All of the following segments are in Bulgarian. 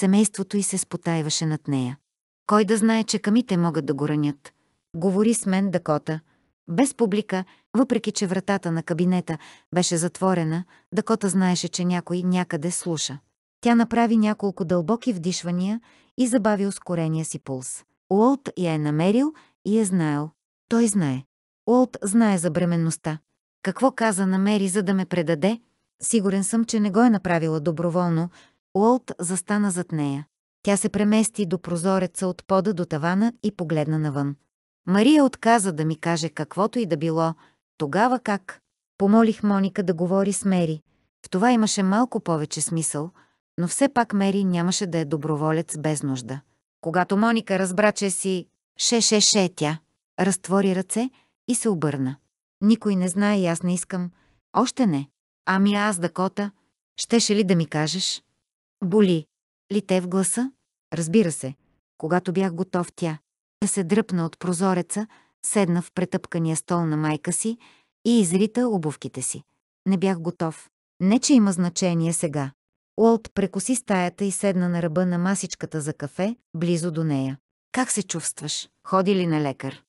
семейството и се спотаиваше над нея. Кой да знае, че камите могат да го ранят? Говори с мен, Дакота. Без публика, въпреки че вратата на кабинета беше затворена, Дакота знаеше, че някой някъде слуша. Тя направи няколко дълбоки вдишвания и забави ускорения си пулс. Уолт я е намерил и е знаел. Той знае. Уолт знае за бременността. Какво каза намери, за да ме предаде? Сигурен съм, че не го е направила доброволно, Уолт застана зад нея. Тя се премести до прозореца от пода до тавана и погледна навън. Мария отказа да ми каже каквото и да било. Тогава как? Помолих Моника да говори с Мери. В това имаше малко повече смисъл, но все пак Мери нямаше да е доброволец без нужда. Когато Моника разбра, че си «ше-ше-ше» тя, разтвори ръце и се обърна. Никой не знае и аз не искам. Още не. Ами аз, Дакота, щеше ли да ми кажеш? Боли. Ли те в гласа? Разбира се. Когато бях готов тя да се дръпна от прозореца, седна в претъпкания стол на майка си и изрита обувките си. Не бях готов. Не, че има значение сега. Уолт прекоси стаята и седна на ръба на масичката за кафе, близо до нея. Как се чувстваш? Ходи ли на лекар?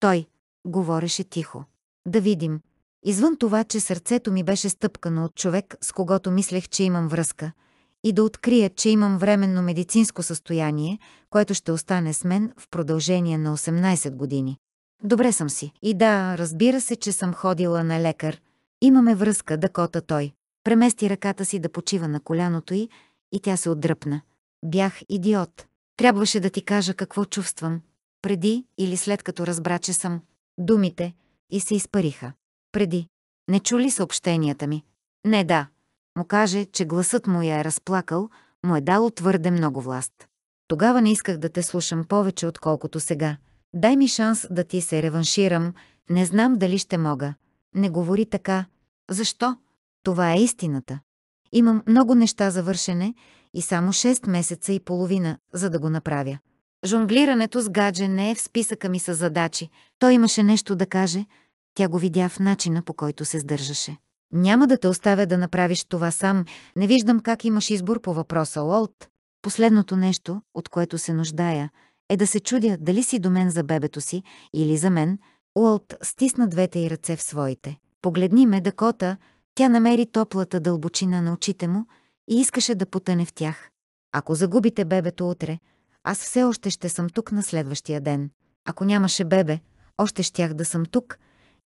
Той говореше тихо. Да видим. Извън това, че сърцето ми беше стъпкано от човек, с когото мислех, че имам връзка – и да открия, че имам временно медицинско състояние, което ще остане с мен в продължение на 18 години. Добре съм си. И да, разбира се, че съм ходила на лекар. Имаме връзка, кота той. Премести ръката си да почива на коляното й и тя се отдръпна. Бях идиот. Трябваше да ти кажа какво чувствам. Преди или след като разбра, че съм. Думите и се изпариха. Преди. Не чули съобщенията ми? Не да, му каже, че гласът му я е разплакал, му е дало твърде много власт. Тогава не исках да те слушам повече, отколкото сега. Дай ми шанс да ти се реванширам. Не знам дали ще мога. Не говори така. Защо? Това е истината. Имам много неща за вършене и само 6 месеца и половина, за да го направя. Жонглирането с гадже не е в списъка ми с задачи. Той имаше нещо да каже. Тя го видя в начина, по който се сдържаше. Няма да те оставя да направиш това сам, не виждам как имаш избор по въпроса, Уолт. Последното нещо, от което се нуждая, е да се чудя дали си до мен за бебето си или за мен. Уолт стисна двете й ръце в своите. Погледни ме, Дакота, тя намери топлата дълбочина на очите му и искаше да потъне в тях. Ако загубите бебето утре, аз все още ще съм тук на следващия ден. Ако нямаше бебе, още щях да съм тук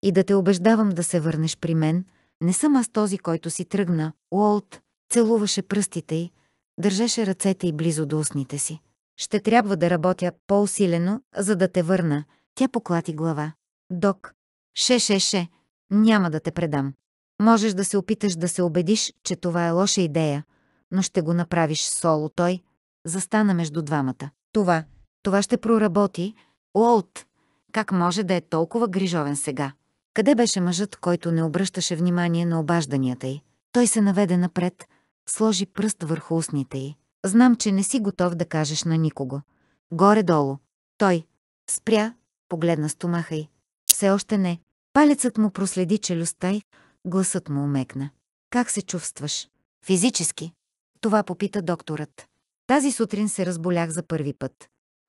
и да те убеждавам да се върнеш при мен – не съм аз този, който си тръгна. Уолт целуваше пръстите й, държеше ръцете й близо до устните си. Ще трябва да работя по-усилено, за да те върна. Тя поклати глава. Док. Ше-ше-ше. Няма да те предам. Можеш да се опиташ да се убедиш, че това е лоша идея, но ще го направиш соло той. Застана между двамата. Това. Това ще проработи. Уолт. Как може да е толкова грижовен сега? Къде беше мъжът, който не обръщаше внимание на обажданията й? Той се наведе напред, сложи пръст върху устните й. Знам, че не си готов да кажеш на никого. Горе-долу. Той. Спря, погледна стомаха й. Все още не. Палецът му проследи челюстта й, гласът му умекна. Как се чувстваш? Физически. Това попита докторът. Тази сутрин се разболях за първи път.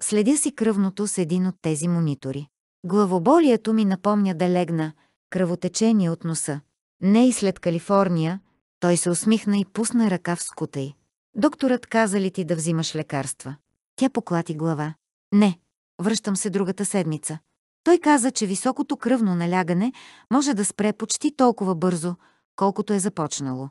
Следя си кръвното с един от тези монитори. Главоболието ми напомня да легна, кръвотечение от носа. Не и след Калифорния, той се усмихна и пусна ръка в скутай. Докторът каза ли ти да взимаш лекарства? Тя поклати глава. Не, връщам се другата седмица. Той каза, че високото кръвно налягане може да спре почти толкова бързо, колкото е започнало.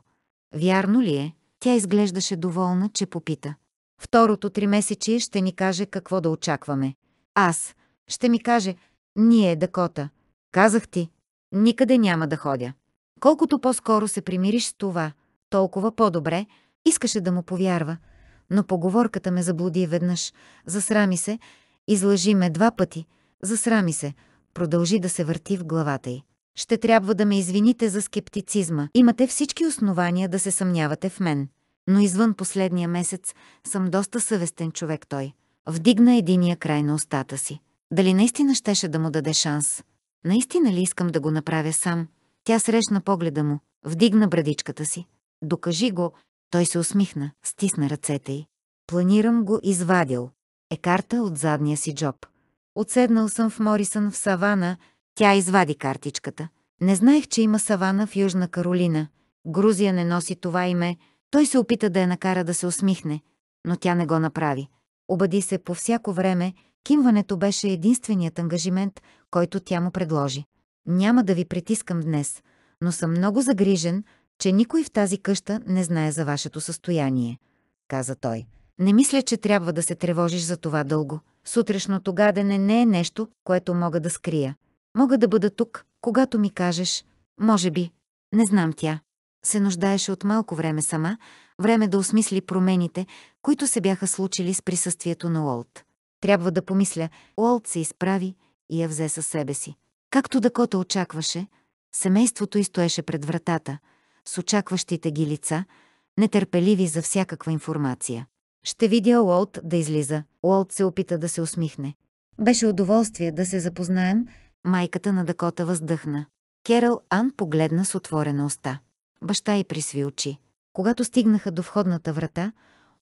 Вярно ли е? Тя изглеждаше доволна, че попита. Второто три месечи ще ни каже какво да очакваме. Аз ще ми каже, ние, Дакота, казах ти, никъде няма да ходя. Колкото по-скоро се примириш с това, толкова по-добре, искаше да му повярва, но поговорката ме заблуди веднъж, засрами се, излъжи ме два пъти, засрами се, продължи да се върти в главата й. Ще трябва да ме извините за скептицизма. Имате всички основания да се съмнявате в мен. Но извън последния месец съм доста съвестен човек той. Вдигна единия край на устата си. Дали наистина щеше да му даде шанс? Наистина ли искам да го направя сам? Тя срещна погледа му, вдигна брадичката си. Докажи го. Той се усмихна, стисна ръцете й. Планирам го извадил. Е карта от задния си джоб. Отседнал съм в Морисън в Савана. Тя извади картичката. Не знаех, че има Савана в Южна Каролина. Грузия не носи това име. Той се опита да я накара да се усмихне, но тя не го направи. Обади се по всяко време, Кимването беше единственият ангажимент, който тя му предложи. Няма да ви притискам днес, но съм много загрижен, че никой в тази къща не знае за вашето състояние, каза той. Не мисля, че трябва да се тревожиш за това дълго. Сутрешното гадене не е нещо, което мога да скрия. Мога да бъда тук, когато ми кажеш. Може би. Не знам тя. Се нуждаеше от малко време сама, време да осмисли промените, които се бяха случили с присъствието на Олд. Трябва да помисля, Уолт се изправи и я взе със себе си. Както Дакота очакваше, семейството и стоеше пред вратата, с очакващите ги лица, нетърпеливи за всякаква информация. Ще видя Уолт да излиза. Уолт се опита да се усмихне. Беше удоволствие да се запознаем. Майката на Дакота въздъхна. Керал Ан погледна с отворена уста. Баща й присви очи. Когато стигнаха до входната врата,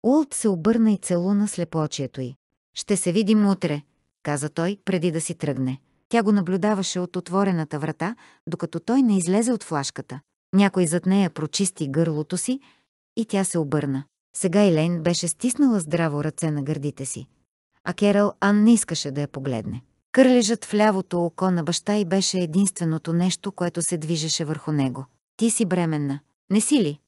Уолт се обърна и целуна слепочието й. Ще се видим утре, каза той, преди да си тръгне. Тя го наблюдаваше от отворената врата, докато той не излезе от флашката. Някой зад нея прочисти гърлото си и тя се обърна. Сега Елейн беше стиснала здраво ръце на гърдите си, а Керал Ан не искаше да я погледне. Кърлежът в лявото око на баща й беше единственото нещо, което се движеше върху него. Ти си бременна. Не си ли?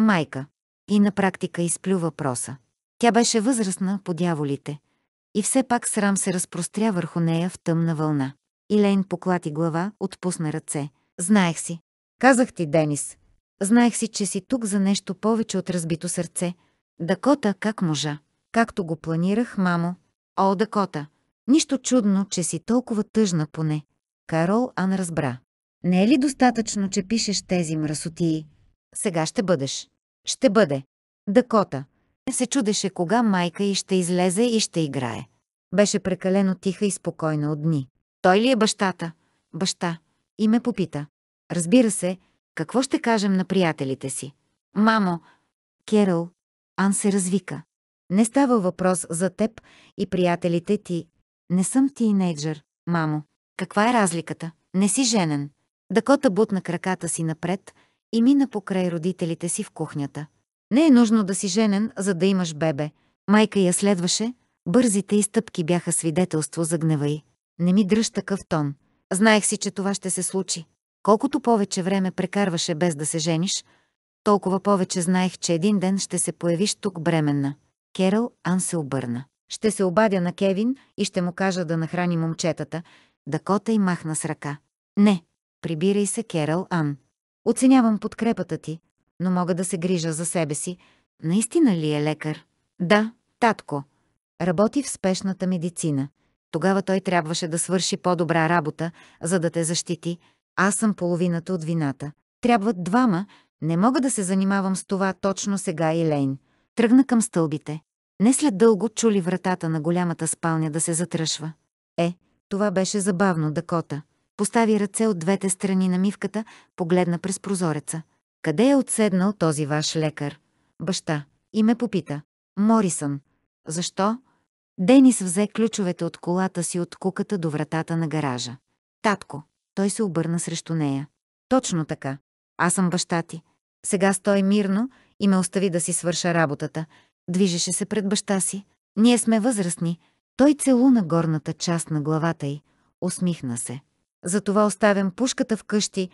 Майка. И на практика изплю въпроса. Тя беше възрастна по дяволите и все пак срам се разпростря върху нея в тъмна вълна. Илейн поклати глава, отпусна ръце. Знаех си. Казах ти, Денис. Знаех си, че си тук за нещо повече от разбито сърце. Дакота как можа. Както го планирах, мамо. О, Дакота! Нищо чудно, че си толкова тъжна поне. Карол Ан разбра. Не е ли достатъчно, че пишеш тези мръсотии? Сега ще бъдеш. Ще бъде. Дакота, се чудеше кога майка й ще излезе и ще играе. Беше прекалено тиха и спокойна от дни. Той ли е бащата? Баща. И ме попита. Разбира се, какво ще кажем на приятелите си? Мамо! Керол, Ан се развика. Не става въпрос за теб и приятелите ти. Не съм тинейджър, мамо. Каква е разликата? Не си женен. Дакота бутна краката си напред и мина покрай родителите си в кухнята. Не е нужно да си женен, за да имаш бебе. Майка я следваше, бързите и стъпки бяха свидетелство за гнева й. Не ми дръж такъв тон. Знаех си, че това ще се случи. Колкото повече време прекарваше без да се жениш, толкова повече знаех, че един ден ще се появиш тук бременна. Керал Ан се обърна. Ще се обадя на Кевин и ще му кажа да нахрани момчетата. Дакота и махна с ръка. Не, прибирай се, Керал Ан. Оценявам подкрепата ти, но мога да се грижа за себе си. Наистина ли е лекар? Да, татко. Работи в спешната медицина. Тогава той трябваше да свърши по-добра работа, за да те защити. Аз съм половината от вината. Трябват двама. Не мога да се занимавам с това точно сега, Елейн. Тръгна към стълбите. Не след дълго чули вратата на голямата спалня да се затръшва. Е, това беше забавно, Дакота. Постави ръце от двете страни на мивката, погледна през прозореца. Къде е отседнал този ваш лекар? Баща. И ме попита. Морисън. Защо? Денис взе ключовете от колата си от куката до вратата на гаража. Татко. Той се обърна срещу нея. Точно така. Аз съм баща ти. Сега стой мирно и ме остави да си свърша работата. Движеше се пред баща си. Ние сме възрастни. Той целуна горната част на главата й. Усмихна се. Затова оставям пушката в къщи.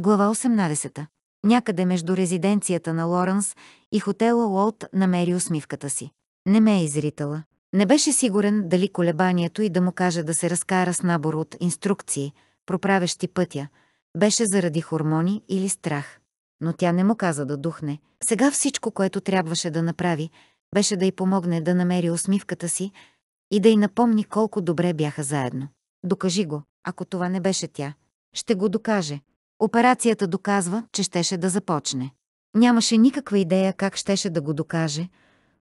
Глава 18. Някъде между резиденцията на Лоренс и хотела Уолт намери усмивката си. Не ме е изритала. Не беше сигурен дали колебанието и да му каже да се разкара с набор от инструкции, проправещи пътя, беше заради хормони или страх. Но тя не му каза да духне. Сега всичко, което трябваше да направи, беше да й помогне да намери усмивката си и да й напомни колко добре бяха заедно. Докажи го, ако това не беше тя. Ще го докаже. Операцията доказва, че щеше да започне. Нямаше никаква идея как щеше да го докаже,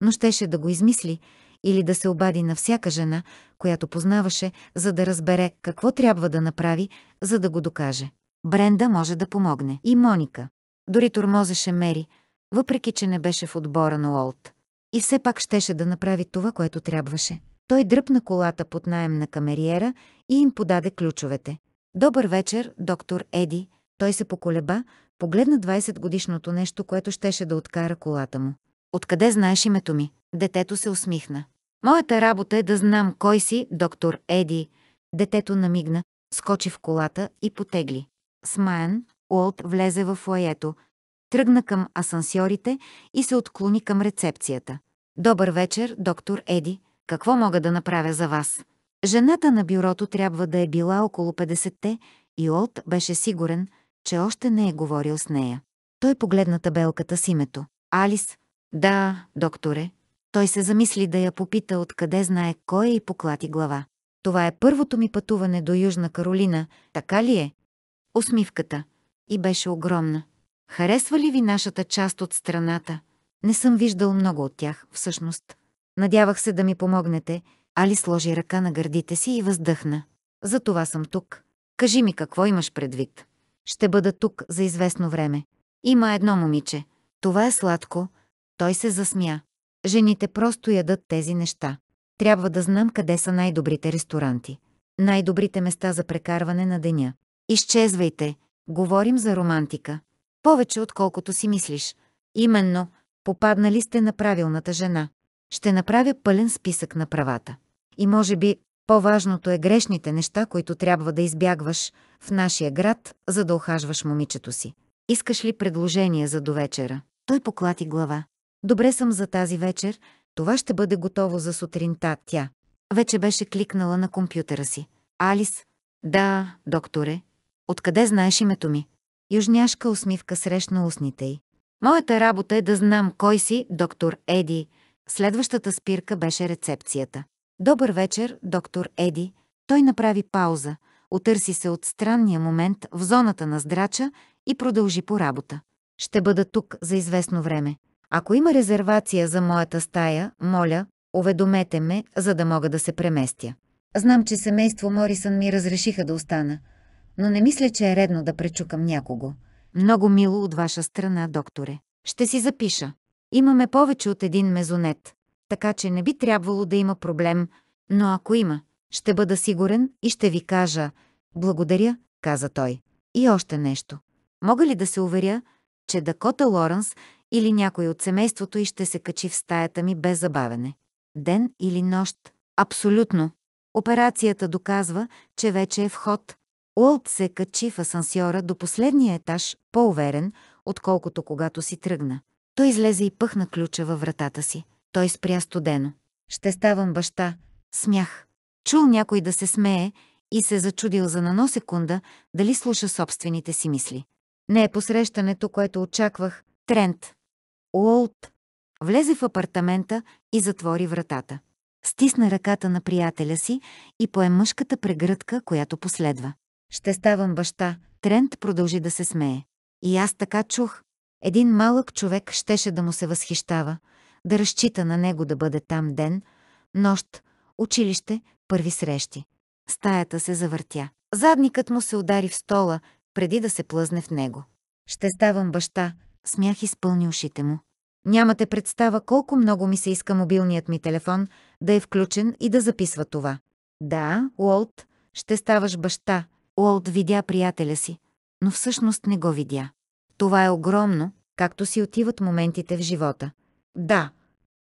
но щеше да го измисли или да се обади на всяка жена, която познаваше, за да разбере какво трябва да направи, за да го докаже. Бренда може да помогне. И Моника. Дори тормозеше Мери, въпреки че не беше в отбора на Олт. И все пак щеше да направи това, което трябваше. Той дръпна колата под найем на камериера и им подаде ключовете. Добър вечер, доктор Еди, той се поколеба, погледна 20-годишното нещо, което щеше да откара колата му. Откъде знаеш името ми? Детето се усмихна. Моята работа е да знам кой си, доктор Еди. Детето намигна, скочи в колата и потегли. Смаян, Уолт влезе в лаето, тръгна към асансьорите и се отклони към рецепцията. Добър вечер, доктор Еди. Какво мога да направя за вас? Жената на бюрото трябва да е била около 50-те и Олт беше сигурен, че още не е говорил с нея. Той погледна табелката с името. Алис. Да, докторе. Той се замисли да я попита откъде знае кой е и поклати глава. Това е първото ми пътуване до Южна Каролина, така ли е? Усмивката. И беше огромна. Харесва ли ви нашата част от страната? Не съм виждал много от тях, всъщност. Надявах се да ми помогнете. Али сложи ръка на гърдите си и въздъхна. За това съм тук. Кажи ми какво имаш предвид. Ще бъда тук за известно време. Има едно момиче. Това е сладко. Той се засмя. Жените просто ядат тези неща. Трябва да знам къде са най-добрите ресторанти. Най-добрите места за прекарване на деня. Изчезвайте. Говорим за романтика. Повече отколкото си мислиш. Именно, попаднали сте на правилната жена. Ще направя пълен списък на правата. И може би по-важното е грешните неща, които трябва да избягваш в нашия град, за да охажваш момичето си. Искаш ли предложение за довечера? Той поклати глава. Добре съм за тази вечер, това ще бъде готово за сутринта, тя. Вече беше кликнала на компютъра си. Алис? Да, докторе. Откъде знаеш името ми? Южняшка усмивка срещна устните й. Моята работа е да знам кой си, доктор Еди. Следващата спирка беше рецепцията. Добър вечер, доктор Еди. Той направи пауза, отърси се от странния момент в зоната на здрача и продължи по работа. Ще бъда тук за известно време. Ако има резервация за моята стая, моля, уведомете ме, за да мога да се преместя. Знам, че семейство Морисън ми разрешиха да остана, но не мисля, че е редно да пречукам някого. Много мило от ваша страна, докторе. Ще си запиша. Имаме повече от един мезонет, така че не би трябвало да има проблем, но ако има, ще бъда сигурен и ще ви кажа «Благодаря», каза той. И още нещо. Мога ли да се уверя, че Дакота Лоренс или някой от семейството и ще се качи в стаята ми без забавене? Ден или нощ? Абсолютно. Операцията доказва, че вече е в ход. Уолт се качи в асансьора до последния етаж, по-уверен, отколкото когато си тръгна. Той излезе и пъхна ключа във вратата си. Той спря студено. Ще ставам баща. Смях. Чул някой да се смее и се зачудил за нано секунда дали слуша собствените си мисли. Не е посрещането, което очаквах. Трент. Уолт. Влезе в апартамента и затвори вратата. Стисна ръката на приятеля си и пое мъжката прегръдка, която последва. Ще ставам баща. Трент продължи да се смее. И аз така чух. Един малък човек щеше да му се възхищава, да разчита на него да бъде там ден, нощ, училище, първи срещи. Стаята се завъртя. Задникът му се удари в стола, преди да се плъзне в него. «Ще ставам баща», смях изпълни ушите му. Нямате представа колко много ми се иска мобилният ми телефон да е включен и да записва това. Да, Уолт, ще ставаш баща. Уолт видя приятеля си, но всъщност не го видя. Това е огромно, както си отиват моментите в живота. Да,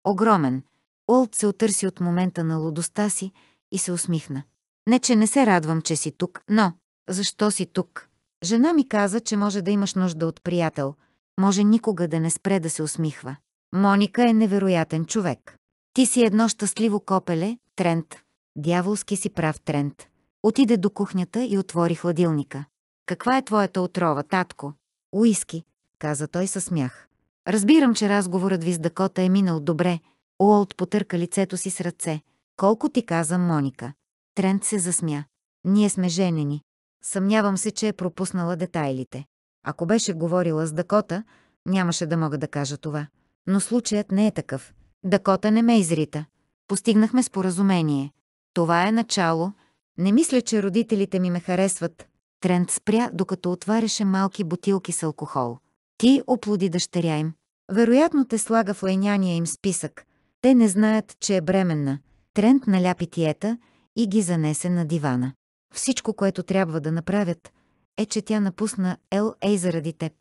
огромен. Олд се отърси от момента на лудостта си и се усмихна. Не, че не се радвам, че си тук, но... Защо си тук? Жена ми каза, че може да имаш нужда от приятел. Може никога да не спре да се усмихва. Моника е невероятен човек. Ти си едно щастливо копеле, Трент. Дяволски си прав, Трент. Отиде до кухнята и отвори хладилника. Каква е твоята отрова, татко? Уиски, каза той със смях. Разбирам, че разговорът ви с Дакота е минал добре. Уолт потърка лицето си с ръце. Колко ти каза, Моника? Трент се засмя. Ние сме женени. Съмнявам се, че е пропуснала детайлите. Ако беше говорила с Дакота, нямаше да мога да кажа това. Но случаят не е такъв. Дакота не ме изрита. Постигнахме споразумение. Това е начало. Не мисля, че родителите ми ме харесват. Трент спря, докато отваряше малки бутилки с алкохол. Ти оплоди дъщеря им. Вероятно те слага в лайняния им списък. Те не знаят, че е бременна. Трент наля питиета и ги занесе на дивана. Всичко, което трябва да направят, е, че тя напусна Л.А. заради теб.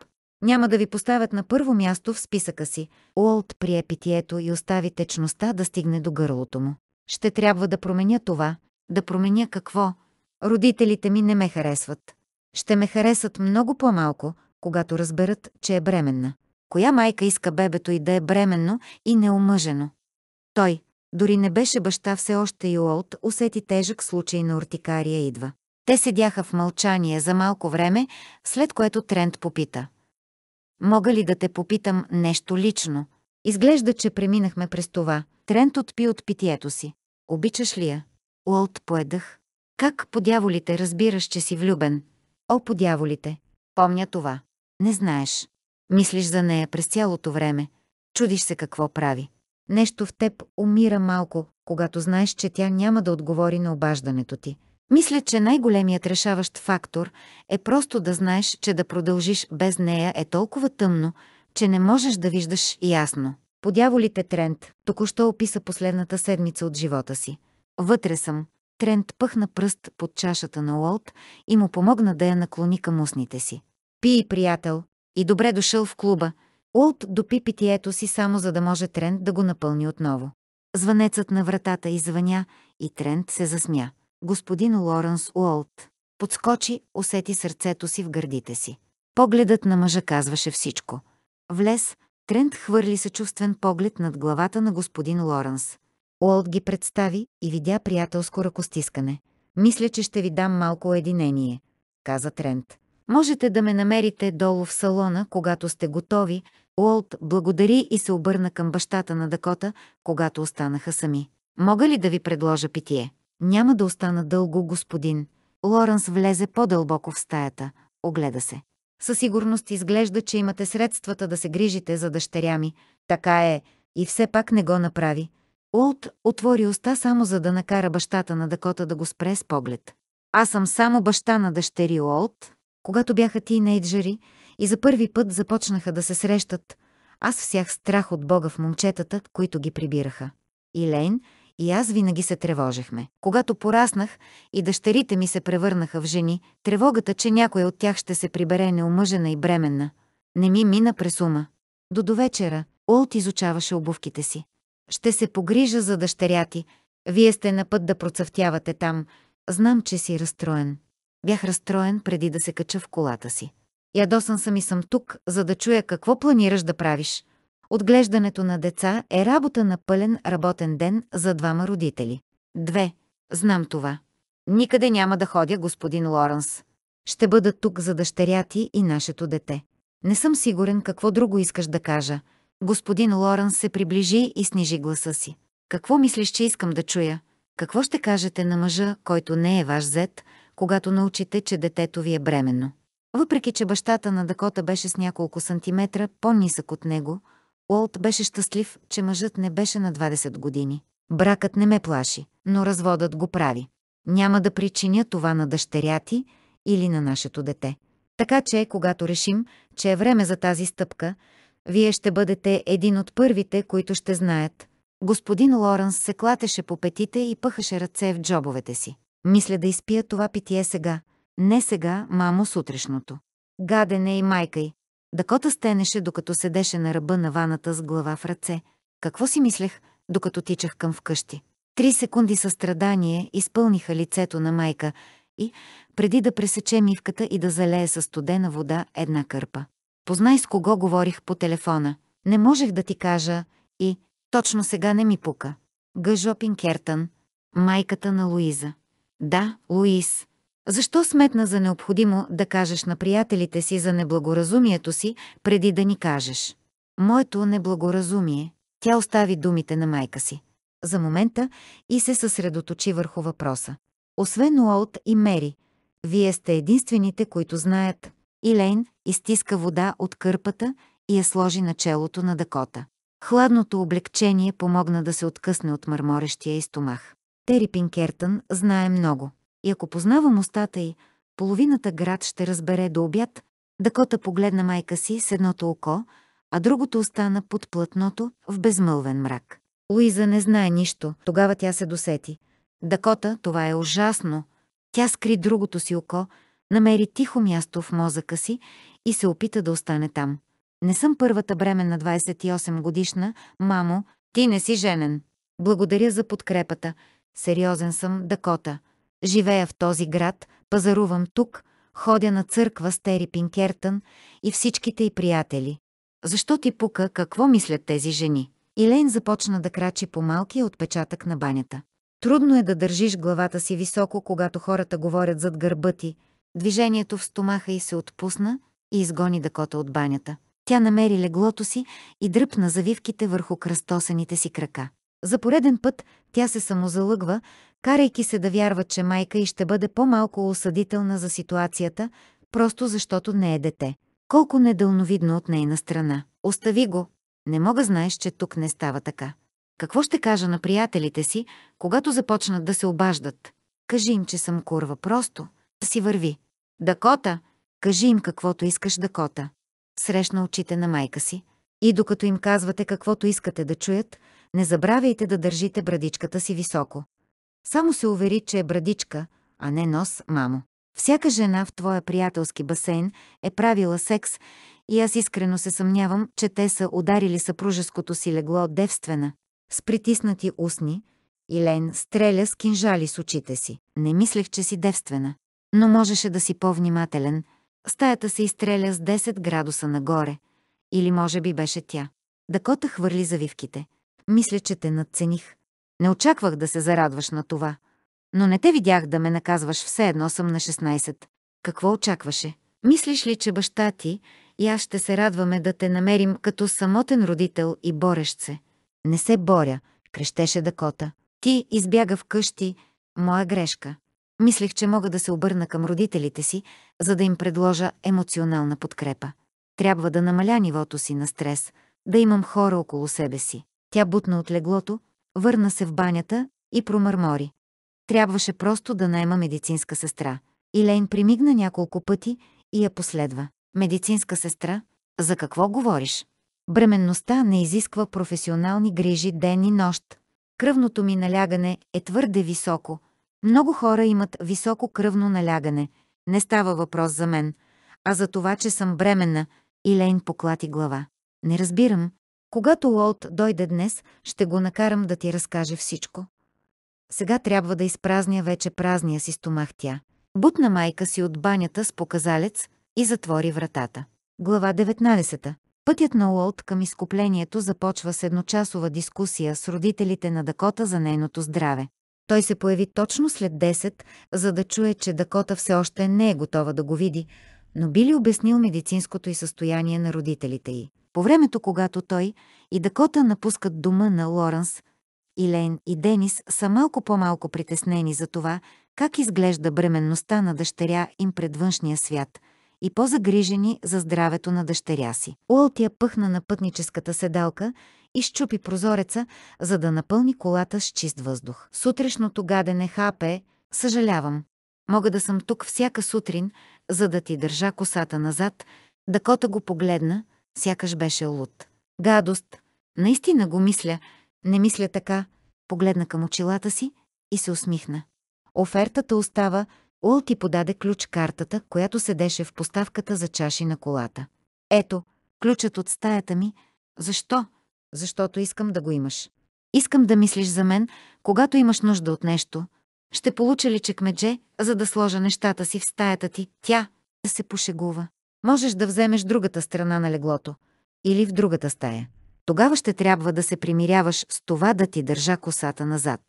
Няма да ви поставят на първо място в списъка си. Уолт прие питието и остави течността да стигне до гърлото му. Ще трябва да променя това. Да променя какво? Родителите ми не ме харесват. Ще ме харесат много по-малко, когато разберат, че е бременна. Коя майка иска бебето и да е бременно и неомъжено? Той, дори не беше баща все още и Уолт, усети тежък случай на ортикария идва. Те седяха в мълчание за малко време, след което Трент попита. Мога ли да те попитам нещо лично? Изглежда, че преминахме през това. Трент отпи от питието си. Обичаш ли я? Уолт поедах. Как по дяволите разбираш, че си влюбен? О, по дяволите! Помня това. Не знаеш. Мислиш за нея през цялото време. Чудиш се какво прави. Нещо в теб умира малко, когато знаеш, че тя няма да отговори на обаждането ти. Мисля, че най-големият решаващ фактор е просто да знаеш, че да продължиш без нея е толкова тъмно, че не можеш да виждаш ясно. Подяволите Трент току-що описа последната седмица от живота си. Вътре съм. Трент пъхна пръст под чашата на Уолт и му помогна да я наклони към устните си. Пий, приятел, и добре дошъл в клуба. Улт допи питието си само за да може Трент да го напълни отново. Звънецът на вратата извъня и Трент се засмя. Господин Лоренс Уолт. Подскочи, усети сърцето си в гърдите си. Погледът на мъжа казваше всичко. Влез, Трент хвърли съчувствен поглед над главата на господин Лоренс. Уолт ги представи и видя приятелско ръкостискане. Мисля, че ще ви дам малко единение, каза Трент. Можете да ме намерите долу в салона, когато сте готови. Уолт благодари и се обърна към бащата на Дакота, когато останаха сами. Мога ли да ви предложа питие? Няма да остана дълго, господин. Лоренс влезе по-дълбоко в стаята. Огледа се. Със сигурност изглежда, че имате средствата да се грижите за дъщеря ми. Така е. И все пак не го направи. Уолт отвори уста само за да накара бащата на Дакота да го спре с поглед. Аз съм само баща на дъщери Уолт, когато бяха тинейджери и за първи път започнаха да се срещат, аз всях страх от Бога в момчетата, които ги прибираха. И Лейн, и аз винаги се тревожехме. Когато пораснах и дъщерите ми се превърнаха в жени, тревогата, че някой от тях ще се прибере неумъжена и бременна, не ми мина през ума. До довечера Олт изучаваше обувките си. Ще се погрижа за дъщеря ти. Вие сте на път да процъфтявате там. Знам, че си разстроен. Бях разстроен преди да се кача в колата си. Ядосан съм и съм тук, за да чуя какво планираш да правиш. Отглеждането на деца е работа на пълен работен ден за двама родители. Две. Знам това. Никъде няма да ходя, господин Лоренс. Ще бъда тук за дъщеря ти и нашето дете. Не съм сигурен какво друго искаш да кажа. Господин Лоренс се приближи и снижи гласа си. Какво мислиш, че искам да чуя? Какво ще кажете на мъжа, който не е ваш зет, когато научите, че детето ви е бременно. Въпреки, че бащата на Дакота беше с няколко сантиметра по-нисък от него, Уолт беше щастлив, че мъжът не беше на 20 години. Бракът не ме плаши, но разводът го прави. Няма да причиня това на дъщеря ти или на нашето дете. Така че, когато решим, че е време за тази стъпка, вие ще бъдете един от първите, които ще знаят. Господин Лоренс се клатеше по петите и пъхаше ръце в джобовете си. Мисля да изпия това питие сега. Не сега, мамо, сутрешното. Гадене и майка й. Дакота стенеше, докато седеше на ръба на ваната с глава в ръце. Какво си мислех, докато тичах към вкъщи? Три секунди състрадание изпълниха лицето на майка и, преди да пресече мивката и да залее със студена вода една кърпа. Познай с кого говорих по телефона. Не можех да ти кажа и точно сега не ми пука. Гъжопин Кертън, майката на Луиза. Да, Луис. Защо сметна за необходимо да кажеш на приятелите си за неблагоразумието си, преди да ни кажеш? Моето неблагоразумие. Тя остави думите на майка си. За момента и се съсредоточи върху въпроса. Освен Уолт и Мери, вие сте единствените, които знаят. Илейн изтиска вода от кърпата и я сложи на челото на Дакота. Хладното облегчение помогна да се откъсне от мърморещия и стомах. Тери Пинкертън знае много. И ако познавам устата й, половината град ще разбере до обяд. Дакота погледна майка си с едното око, а другото остана под платното в безмълвен мрак. Луиза не знае нищо, тогава тя се досети. Дакота, това е ужасно. Тя скри другото си око, намери тихо място в мозъка си и се опита да остане там. Не съм първата бремена 28 годишна, мамо, ти не си женен. Благодаря за подкрепата, Сериозен съм, Дакота. Живея в този град, пазарувам тук, ходя на църква с Тери Пинкертън и всичките й приятели. Защо ти пука какво мислят тези жени? Илейн започна да крачи по малкия отпечатък на банята. Трудно е да държиш главата си високо, когато хората говорят зад гърба ти. Движението в стомаха й се отпусна и изгони Дакота от банята. Тя намери леглото си и дръпна завивките върху кръстосаните си крака. За пореден път тя се самозалъгва, карайки се да вярва, че майка й ще бъде по-малко осъдителна за ситуацията, просто защото не е дете. Колко недълновидно от нейна страна. Остави го. Не мога знаеш, че тук не става така. Какво ще кажа на приятелите си, когато започнат да се обаждат? Кажи им, че съм курва просто. Да си върви. Дакота! Кажи им каквото искаш, Дакота. Срещна очите на майка си. И докато им казвате каквото искате да чуят, не забравяйте да държите брадичката си високо. Само се увери, че е брадичка, а не нос, мамо. Всяка жена в твоя приятелски басейн е правила секс и аз искрено се съмнявам, че те са ударили съпружеското си легло девствена. С притиснати устни, Илен стреля с кинжали с очите си. Не мислех, че си девствена. Но можеше да си по-внимателен. Стаята се изстреля с 10 градуса нагоре. Или може би беше тя. Дакота хвърли завивките. Мисля, че те надцених. Не очаквах да се зарадваш на това. Но не те видях да ме наказваш все едно съм на 16. Какво очакваше? Мислиш ли, че баща ти и аз ще се радваме да те намерим като самотен родител и борещ се? Не се боря, крещеше Дакота. Ти избяга в къщи, моя грешка. Мислех, че мога да се обърна към родителите си, за да им предложа емоционална подкрепа. Трябва да намаля нивото си на стрес, да имам хора около себе си. Тя бутна от леглото, върна се в банята и промърмори. Трябваше просто да найма медицинска сестра. Илейн примигна няколко пъти и я последва. Медицинска сестра? За какво говориш? Бременността не изисква професионални грижи ден и нощ. Кръвното ми налягане е твърде високо. Много хора имат високо кръвно налягане. Не става въпрос за мен, а за това, че съм бременна. Илейн поклати глава. Не разбирам, когато Уолт дойде днес, ще го накарам да ти разкаже всичко. Сега трябва да изпразня вече празния си стомах тя. Бутна майка си от банята с показалец и затвори вратата. Глава 19. Пътят на Уолт към изкуплението започва с едночасова дискусия с родителите на Дакота за нейното здраве. Той се появи точно след 10, за да чуе, че Дакота все още не е готова да го види, но били обяснил медицинското и състояние на родителите й. По времето, когато той и Дакота напускат дома на Лоренс, Илейн и Денис са малко по-малко притеснени за това, как изглежда бременността на дъщеря им пред външния свят и по-загрижени за здравето на дъщеря си. Уолтия пъхна на пътническата седалка и щупи прозореца, за да напълни колата с чист въздух. Сутрешното гадене хапе, съжалявам. Мога да съм тук всяка сутрин, за да ти държа косата назад. Дакота го погледна – сякаш беше луд. Гадост. Наистина го мисля. Не мисля така. Погледна към очилата си и се усмихна. Офертата остава. Ул ти подаде ключ картата, която седеше в поставката за чаши на колата. Ето, ключът от стаята ми. Защо? Защото искам да го имаш. Искам да мислиш за мен, когато имаш нужда от нещо. Ще получа ли чекмедже, за да сложа нещата си в стаята ти? Тя да се пошегува. Можеш да вземеш другата страна на леглото или в другата стая. Тогава ще трябва да се примиряваш с това да ти държа косата назад.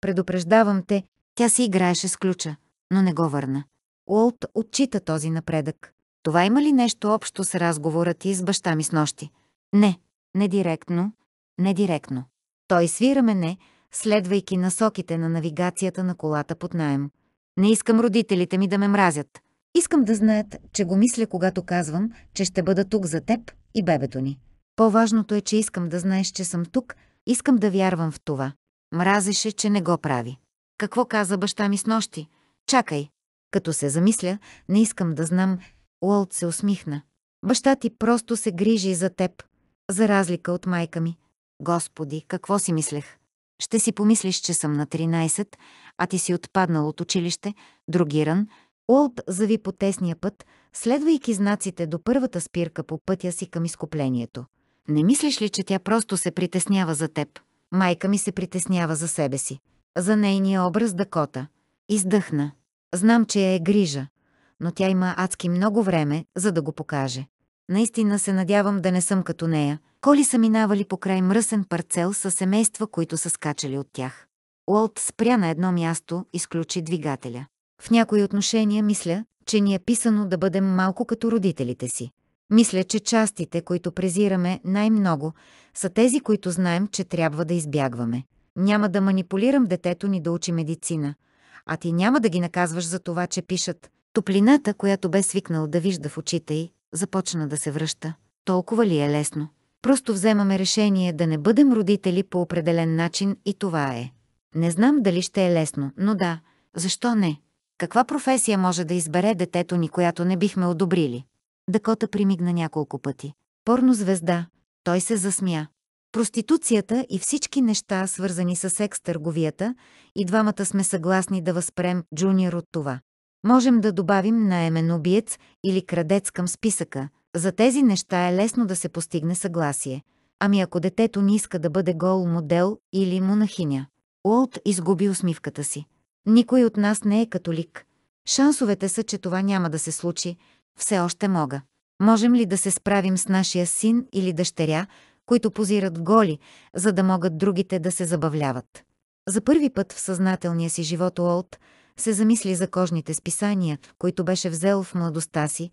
Предупреждавам те, тя си играеше с ключа, но не го върна. Уолт отчита този напредък. Това има ли нещо общо с разговора ти с баща ми с нощи? Не, не директно, не директно. Той свира мене, следвайки насоките на навигацията на колата под найем. Не искам родителите ми да ме мразят. Искам да знаят, че го мисля, когато казвам, че ще бъда тук за теб и бебето ни. По-важното е, че искам да знаеш, че съм тук, искам да вярвам в това. Мразеше, че не го прави. Какво каза баща ми с нощи? Чакай. Като се замисля, не искам да знам, Уолт се усмихна. Баща ти просто се грижи за теб, за разлика от майка ми. Господи, какво си мислех? Ще си помислиш, че съм на 13, а ти си отпаднал от училище, другиран, Уолт зави по тесния път, следвайки знаците до първата спирка по пътя си към изкуплението. Не мислиш ли, че тя просто се притеснява за теб? Майка ми се притеснява за себе си. За нейния образ Дакота. Издъхна. Знам, че я е грижа, но тя има адски много време, за да го покаже. Наистина се надявам да не съм като нея. Коли са минавали по край мръсен парцел с семейства, които са скачали от тях. Уолт спря на едно място, изключи двигателя. В някои отношения мисля, че ни е писано да бъдем малко като родителите си. Мисля, че частите, които презираме най-много, са тези, които знаем, че трябва да избягваме. Няма да манипулирам детето ни да учи медицина, а ти няма да ги наказваш за това, че пишат. Топлината, която бе свикнал да вижда в очите й, започна да се връща. Толкова ли е лесно? Просто вземаме решение да не бъдем родители по определен начин и това е. Не знам дали ще е лесно, но да, защо не? Каква професия може да избере детето ни, която не бихме одобрили? Дакота примигна няколко пъти. Порно звезда. Той се засмя. Проституцията и всички неща, свързани с секс-търговията, и двамата сме съгласни да възпрем Джуниор от това. Можем да добавим наемен убиец или крадец към списъка. За тези неща е лесно да се постигне съгласие. Ами ако детето не иска да бъде гол модел или монахиня. Уолт изгуби усмивката си. Никой от нас не е католик. Шансовете са, че това няма да се случи. Все още мога. Можем ли да се справим с нашия син или дъщеря, които позират голи, за да могат другите да се забавляват? За първи път в съзнателния си живот Олд се замисли за кожните списания, които беше взел в младостта си,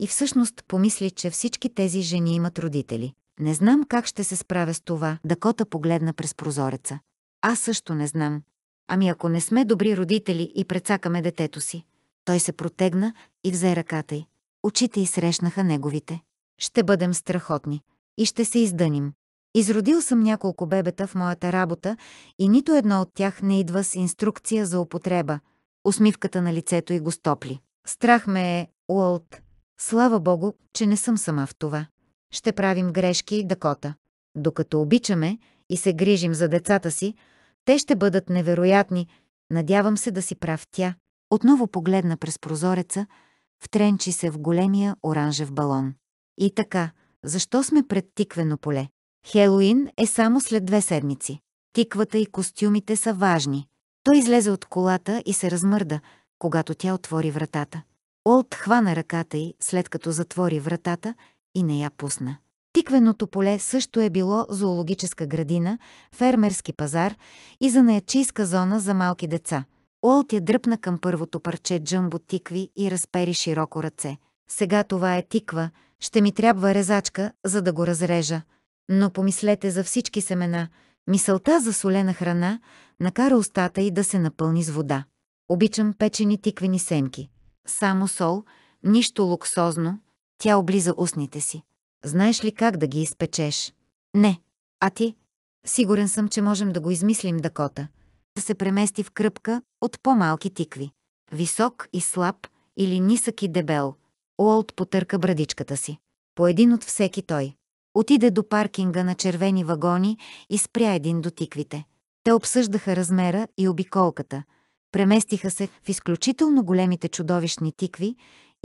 и всъщност помисли, че всички тези жени имат родители. Не знам как ще се справя с това, Дакота погледна през прозореца. Аз също не знам. Ами ако не сме добри родители и прецакаме детето си. Той се протегна и взе ръката й. Очите й срещнаха неговите. Ще бъдем страхотни и ще се издъним. Изродил съм няколко бебета в моята работа и нито едно от тях не идва с инструкция за употреба. Усмивката на лицето й го стопли. Страх ме е, Уолт. Слава богу, че не съм сама в това. Ще правим грешки и дакота. Докато обичаме и се грижим за децата си, те ще бъдат невероятни. Надявам се да си прав тя. Отново погледна през прозореца, втренчи се в големия оранжев балон. И така, защо сме пред тиквено поле? Хелоин е само след две седмици. Тиквата и костюмите са важни. Той излезе от колата и се размърда, когато тя отвори вратата. Олд хвана ръката й, след като затвори вратата и не я пусна. Тиквеното поле също е било зоологическа градина, фермерски пазар и занаячийска зона за малки деца. Уолт я дръпна към първото парче джъмбо тикви и разпери широко ръце. Сега това е тиква, ще ми трябва резачка, за да го разрежа. Но помислете за всички семена. Мисълта за солена храна накара устата й да се напълни с вода. Обичам печени тиквени семки. Само сол, нищо луксозно, тя облиза устните си. Знаеш ли как да ги изпечеш? Не. А ти? Сигурен съм, че можем да го измислим Дакота. Да се премести в кръпка от по-малки тикви. Висок и слаб или нисък и дебел. Уолт потърка брадичката си. По един от всеки той. Отиде до паркинга на червени вагони и спря един до тиквите. Те обсъждаха размера и обиколката. Преместиха се в изключително големите чудовищни тикви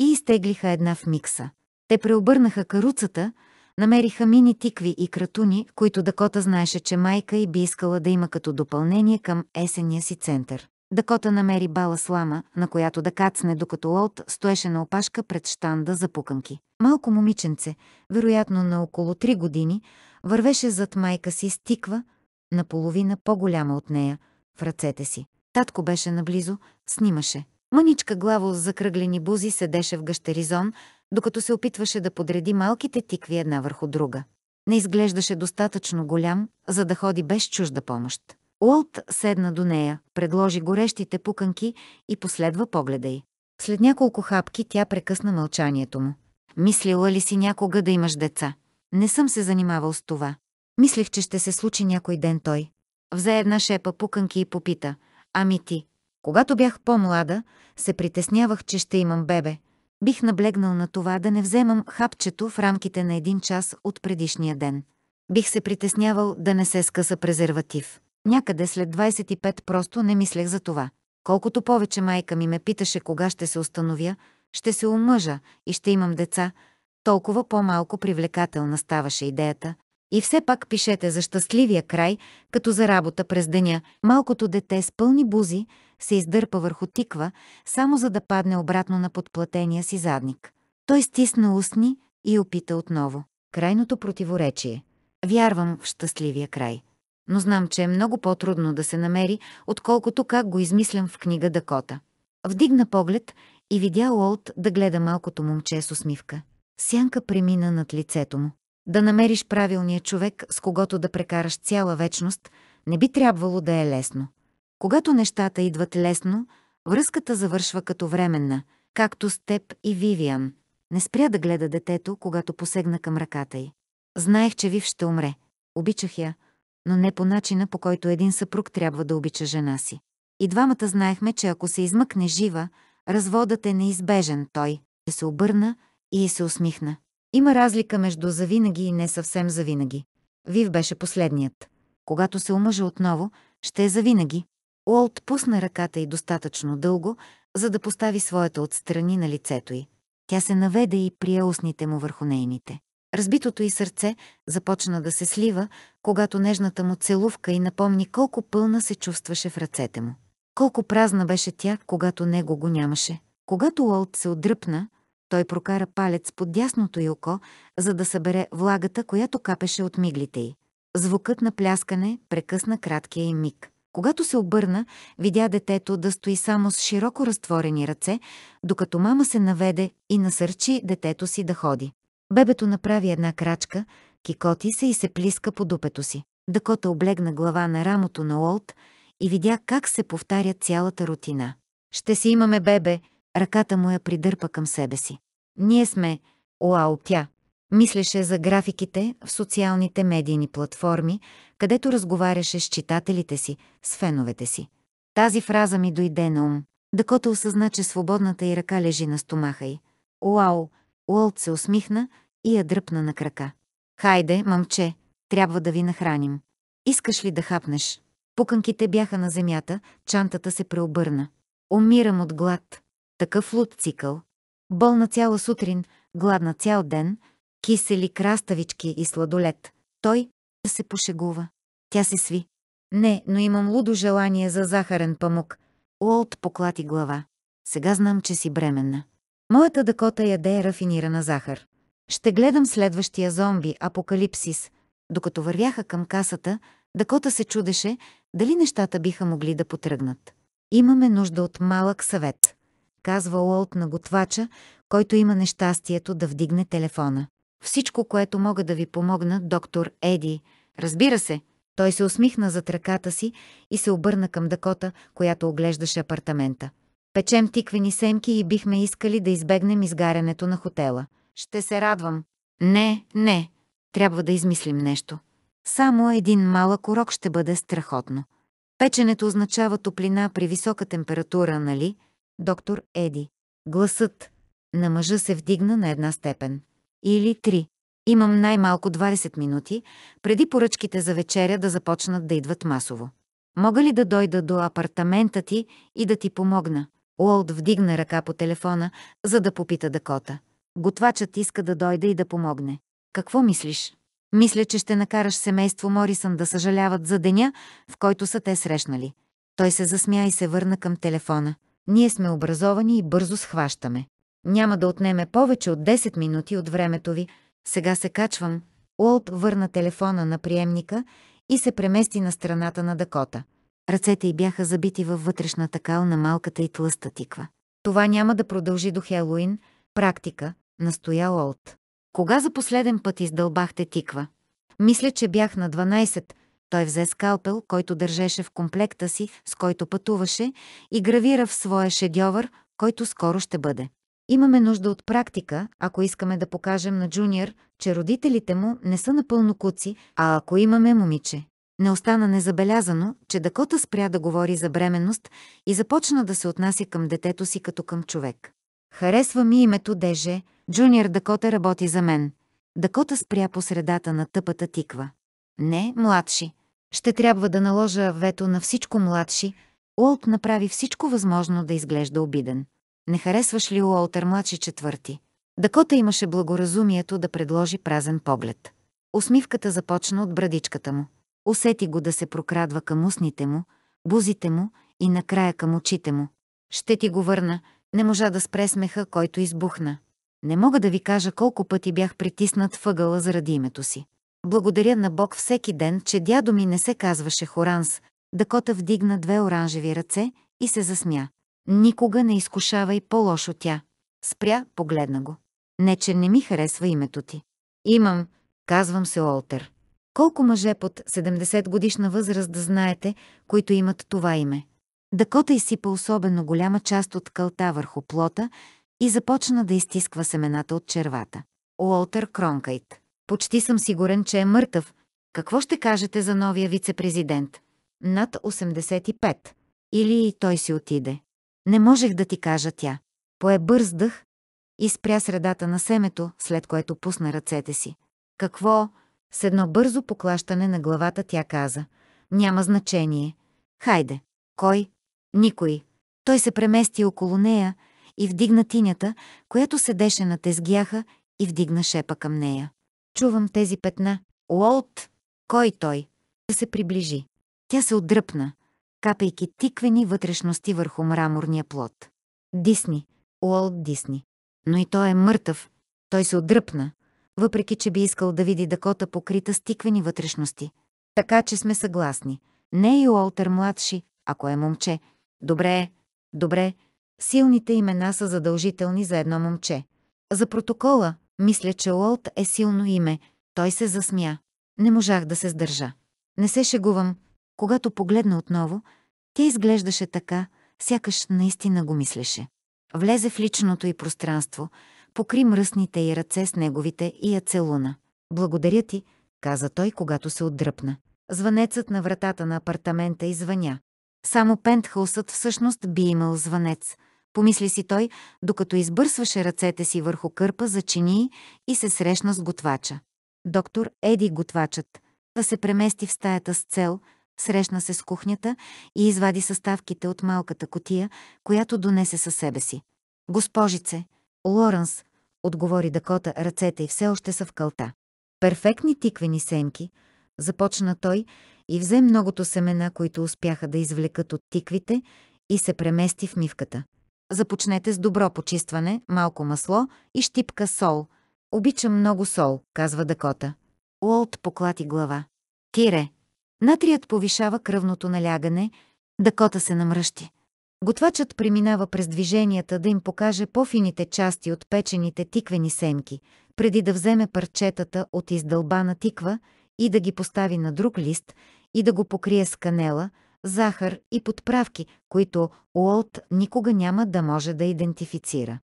и изтеглиха една в микса. Те преобърнаха каруцата, намериха мини тикви и кратуни, които Дакота знаеше, че майка и би искала да има като допълнение към есения си център. Дакота намери бала слама, на която да кацне, докато Лолт стоеше на опашка пред штанда за пуканки. Малко момиченце, вероятно на около 3 години, вървеше зад майка си с тиква, наполовина по-голяма от нея, в ръцете си. Татко беше наблизо, снимаше. Мъничка главо с закръглени бузи седеше в гъщеризон, докато се опитваше да подреди малките тикви една върху друга. Не изглеждаше достатъчно голям, за да ходи без чужда помощ. Уолт седна до нея, предложи горещите пуканки и последва погледа й. След няколко хапки тя прекъсна мълчанието му. Мислила ли си някога да имаш деца? Не съм се занимавал с това. Мислих, че ще се случи някой ден той. Взе една шепа пуканки и попита. Ами ти, когато бях по-млада, се притеснявах, че ще имам бебе, бих наблегнал на това да не вземам хапчето в рамките на един час от предишния ден. Бих се притеснявал да не се скъса презерватив. Някъде след 25 просто не мислех за това. Колкото повече майка ми ме питаше кога ще се установя, ще се омъжа и ще имам деца, толкова по-малко привлекателна ставаше идеята. И все пак пишете за щастливия край, като за работа през деня. Малкото дете с пълни бузи, се издърпа върху тиква, само за да падне обратно на подплатения си задник. Той стисна устни и опита отново. Крайното противоречие. Вярвам в щастливия край. Но знам, че е много по-трудно да се намери, отколкото как го измислям в книга Дакота. Вдигна поглед и видя Уолт да гледа малкото момче с усмивка. Сянка премина над лицето му. Да намериш правилния човек, с когото да прекараш цяла вечност, не би трябвало да е лесно. Когато нещата идват лесно, връзката завършва като временна, както с теб и Вивиан. Не спря да гледа детето, когато посегна към ръката й. Знаех, че Вив ще умре. Обичах я, но не по начина, по който един съпруг трябва да обича жена си. И двамата знаехме, че ако се измъкне жива, разводът е неизбежен. Той се обърна и се усмихна. Има разлика между завинаги и не съвсем завинаги. Вив беше последният. Когато се омъжа отново, ще е завинаги. Уолт пусна ръката й достатъчно дълго, за да постави своята отстрани на лицето й. Тя се наведе и прие устните му върху нейните. Разбитото й сърце започна да се слива, когато нежната му целувка й напомни колко пълна се чувстваше в ръцете му. Колко празна беше тя, когато него го нямаше. Когато Уолт се отдръпна, той прокара палец под дясното й око, за да събере влагата, която капеше от миглите й. Звукът на пляскане прекъсна краткия й миг. Когато се обърна, видя детето да стои само с широко разтворени ръце, докато мама се наведе и насърчи детето си да ходи. Бебето направи една крачка, кикоти се и се плиска по дупето си. Дакота облегна глава на рамото на Уолт и видя как се повтаря цялата рутина. «Ще си имаме бебе!» Ръката му я придърпа към себе си. «Ние сме...» Уау, тя! Мислеше за графиките в социалните медийни платформи, където разговаряше с читателите си, с феновете си. Тази фраза ми дойде на ум. Дакота осъзна, че свободната й ръка лежи на стомаха й. Уау! Уолт се усмихна и я дръпна на крака. Хайде, мамче, трябва да ви нахраним. Искаш ли да хапнеш? Пуканките бяха на земята, чантата се преобърна. Умирам от глад. Такъв луд цикъл. Болна цяла сутрин, гладна цял ден, кисели краставички и сладолет. Той се пошегува. Тя се сви. Не, но имам лудо желание за захарен памук. Уолт поклати глава. Сега знам, че си бременна. Моята Дакота яде рафинирана захар. Ще гледам следващия зомби, Апокалипсис. Докато вървяха към касата, Дакота се чудеше дали нещата биха могли да потръгнат. Имаме нужда от малък съвет, казва Уолт на готвача, който има нещастието да вдигне телефона. Всичко, което мога да ви помогна, доктор Еди. Разбира се. Той се усмихна зад ръката си и се обърна към Дакота, която оглеждаше апартамента. Печем тиквени семки и бихме искали да избегнем изгарянето на хотела. Ще се радвам. Не, не. Трябва да измислим нещо. Само един малък урок ще бъде страхотно. Печенето означава топлина при висока температура, нали? Доктор Еди. Гласът на мъжа се вдигна на една степен или три. Имам най-малко 20 минути, преди поръчките за вечеря да започнат да идват масово. Мога ли да дойда до апартамента ти и да ти помогна? Уолт вдигна ръка по телефона, за да попита Дакота. Готвачът иска да дойде и да помогне. Какво мислиш? Мисля, че ще накараш семейство Морисън да съжаляват за деня, в който са те срещнали. Той се засмя и се върна към телефона. Ние сме образовани и бързо схващаме. Няма да отнеме повече от 10 минути от времето ви. Сега се качвам. Уолт върна телефона на приемника и се премести на страната на Дакота. Ръцете й бяха забити във вътрешната кал на малката и тлъста тиква. Това няма да продължи до Хелоуин, практика, настоя Уолт. Кога за последен път издълбахте тиква? Мисля, че бях на 12. Той взе скалпел, който държеше в комплекта си, с който пътуваше, и гравира в своя шедьовър, който скоро ще бъде. Имаме нужда от практика, ако искаме да покажем на Джуниор, че родителите му не са напълно куци, а ако имаме момиче. Не остана незабелязано, че Дакота спря да говори за бременност и започна да се отнася към детето си като към човек. Харесва ми името Деже, Джуниор Дакота работи за мен. Дакота спря по средата на тъпата тиква. Не, младши. Ще трябва да наложа вето на всичко младши. Уолт направи всичко възможно да изглежда обиден не харесваш ли Уолтер младши четвърти? Дакота имаше благоразумието да предложи празен поглед. Усмивката започна от брадичката му. Усети го да се прокрадва към устните му, бузите му и накрая към очите му. Ще ти го върна, не можа да спре смеха, който избухна. Не мога да ви кажа колко пъти бях притиснат въгъла заради името си. Благодаря на Бог всеки ден, че дядо ми не се казваше Хоранс. Дакота вдигна две оранжеви ръце и се засмя. Никога не изкушавай по-лошо тя. Спря, погледна го. Не, че не ми харесва името ти. Имам, казвам се Олтер. Колко мъже под 70 годишна възраст да знаете, които имат това име? Дакота изсипа особено голяма част от кълта върху плота и започна да изтисква семената от червата. Уолтер Кронкайт. Почти съм сигурен, че е мъртъв. Какво ще кажете за новия вице-президент? Над 85. Или и той си отиде. Не можех да ти кажа тя. Пое бърз дъх и спря средата на семето, след което пусна ръцете си. Какво? С едно бързо поклащане на главата тя каза. Няма значение. Хайде. Кой? Никой. Той се премести около нея и вдигна тинята, която седеше на тезгяха и вдигна шепа към нея. Чувам тези петна. Уолт! Кой той? Да се приближи. Тя се отдръпна капайки тиквени вътрешности върху мраморния плод. Дисни, Уолт Дисни. Но и той е мъртъв. Той се отдръпна, въпреки че би искал да види Дакота покрита с тиквени вътрешности. Така че сме съгласни. Не е Уолтер младши, ако е момче. Добре е, добре. Силните имена са задължителни за едно момче. За протокола, мисля, че Уолт е силно име. Той се засмя. Не можах да се сдържа. Не се шегувам, когато погледна отново, тя изглеждаше така, сякаш наистина го мислеше. Влезе в личното й пространство, покри мръсните й ръце с неговите и я целуна. «Благодаря ти», каза той, когато се отдръпна. Звънецът на вратата на апартамента извъня. Само пентхаусът всъщност би имал звънец. Помисли си той, докато избърсваше ръцете си върху кърпа за чинии и се срещна с готвача. Доктор Еди Готвачът да се премести в стаята с цел – срещна се с кухнята и извади съставките от малката котия, която донесе със себе си. Госпожице, Лоренс, отговори Дакота, ръцете и все още са в кълта. Перфектни тиквени семки, започна той и взе многото семена, които успяха да извлекат от тиквите и се премести в мивката. Започнете с добро почистване, малко масло и щипка сол. Обичам много сол, казва Дакота. Уолт поклати глава. Тире, Натрият повишава кръвното налягане, дъкота се намръщи. Готвачът преминава през движенията да им покаже по-фините части от печените тиквени семки, преди да вземе парчетата от издълбана тиква и да ги постави на друг лист и да го покрие с канела, захар и подправки, които Уолт никога няма да може да идентифицира.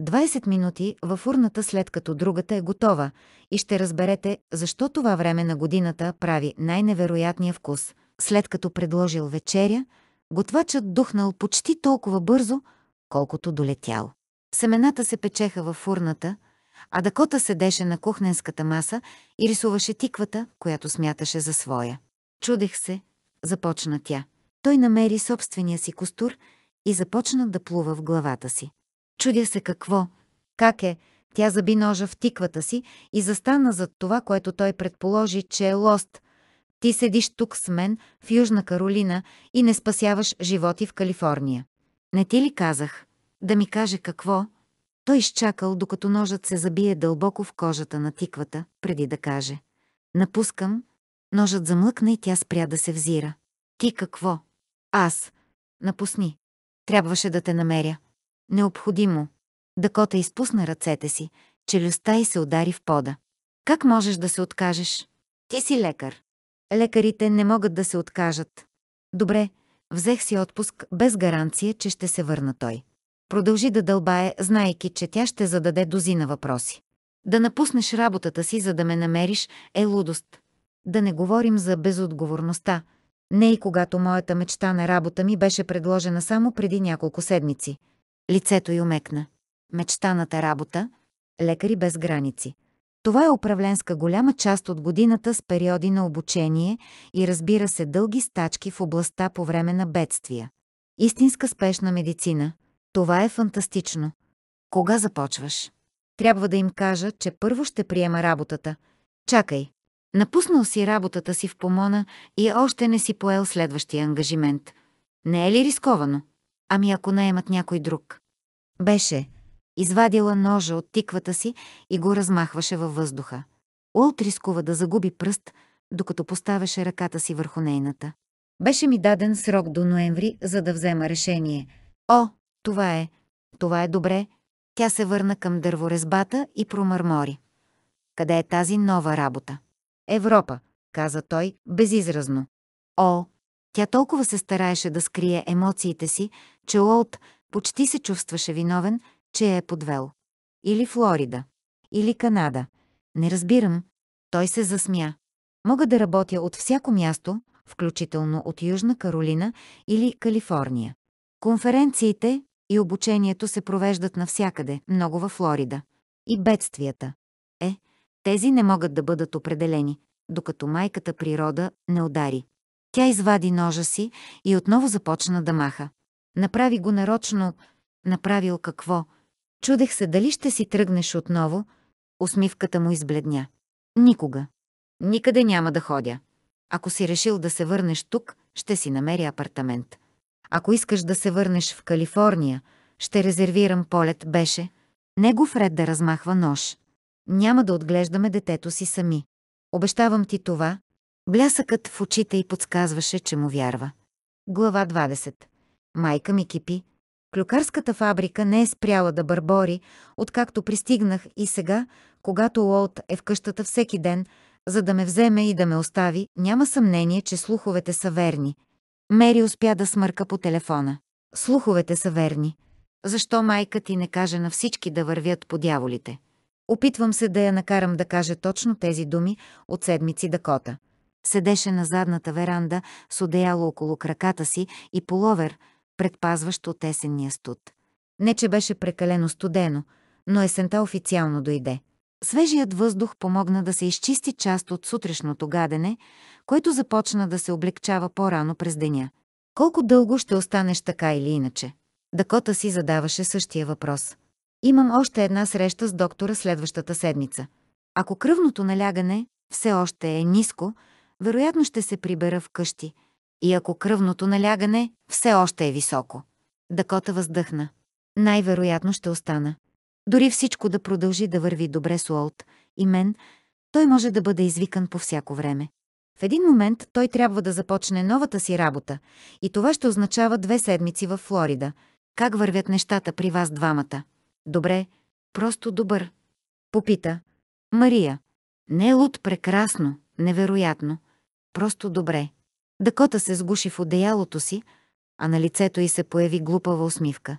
20 минути в урната след като другата е готова и ще разберете защо това време на годината прави най-невероятния вкус. След като предложил вечеря, готвачът духнал почти толкова бързо, колкото долетял. Семената се печеха в фурната, а Дакота седеше на кухненската маса и рисуваше тиквата, която смяташе за своя. Чудех се, започна тя. Той намери собствения си костур и започна да плува в главата си. Чудя се какво. Как е? Тя заби ножа в тиквата си и застана зад това, което той предположи, че е лост. Ти седиш тук с мен в Южна Каролина и не спасяваш животи в Калифорния. Не ти ли казах? Да ми каже какво? Той изчакал, докато ножът се забие дълбоко в кожата на тиквата, преди да каже. Напускам. Ножът замлъкна и тя спря да се взира. Ти какво? Аз. Напусни. Трябваше да те намеря. Необходимо. Дакота изпусна ръцете си, челюстта и се удари в пода. Как можеш да се откажеш? Ти си лекар. Лекарите не могат да се откажат. Добре, взех си отпуск без гаранция, че ще се върна той. Продължи да дълбае, знайки, че тя ще зададе дози на въпроси. Да напуснеш работата си, за да ме намериш, е лудост. Да не говорим за безотговорността. Не и когато моята мечта на работа ми беше предложена само преди няколко седмици. Лицето й омекна. Мечтаната работа – лекари без граници. Това е управленска голяма част от годината с периоди на обучение и разбира се дълги стачки в областта по време на бедствия. Истинска спешна медицина. Това е фантастично. Кога започваш? Трябва да им кажа, че първо ще приема работата. Чакай. Напуснал си работата си в помона и още не си поел следващия ангажимент. Не е ли рисковано? Ами ако наемат някой друг? Беше. Извадила ножа от тиквата си и го размахваше във въздуха. Уолт рискува да загуби пръст, докато поставяше ръката си върху нейната. Беше ми даден срок до ноември, за да взема решение. О, това е. Това е добре. Тя се върна към дърворезбата и промърмори. Къде е тази нова работа? Европа, каза той безизразно. О, тя толкова се стараеше да скрие емоциите си, че Уолт почти се чувстваше виновен, че я е подвел. Или Флорида. Или Канада. Не разбирам. Той се засмя. Мога да работя от всяко място, включително от Южна Каролина или Калифорния. Конференциите и обучението се провеждат навсякъде, много във Флорида. И бедствията. Е, тези не могат да бъдат определени, докато майката природа не удари. Тя извади ножа си и отново започна да маха. Направи го нарочно. Направил какво? Чудех се дали ще си тръгнеш отново. Усмивката му избледня. Никога. Никъде няма да ходя. Ако си решил да се върнеш тук, ще си намеря апартамент. Ако искаш да се върнеш в Калифорния, ще резервирам полет, беше. Негов ред да размахва нож. Няма да отглеждаме детето си сами. Обещавам ти това. Блясъкът в очите й подсказваше, че му вярва. Глава 20 Майка ми кипи. Клюкарската фабрика не е спряла да бърбори, откакто пристигнах и сега, когато Уолт е в къщата всеки ден, за да ме вземе и да ме остави, няма съмнение, че слуховете са верни. Мери успя да смърка по телефона. Слуховете са верни. Защо майка ти не каже на всички да вървят по дяволите? Опитвам се да я накарам да каже точно тези думи от седмици Дакота. Седеше на задната веранда с одеяло около краката си и половер – предпазващ от есенния студ. Не, че беше прекалено студено, но есента официално дойде. Свежият въздух помогна да се изчисти част от сутрешното гадене, което започна да се облегчава по-рано през деня. Колко дълго ще останеш така или иначе? Дакота си задаваше същия въпрос. Имам още една среща с доктора следващата седмица. Ако кръвното налягане все още е ниско, вероятно ще се прибера вкъщи – и ако кръвното налягане все още е високо. Дакота въздъхна. Най-вероятно ще остана. Дори всичко да продължи да върви добре с Уолт и мен, той може да бъде извикан по всяко време. В един момент той трябва да започне новата си работа и това ще означава две седмици във Флорида. Как вървят нещата при вас двамата? Добре, просто добър. Попита. Мария. Не е луд прекрасно, невероятно. Просто добре. Дакота се сгуши в одеялото си, а на лицето й се появи глупава усмивка.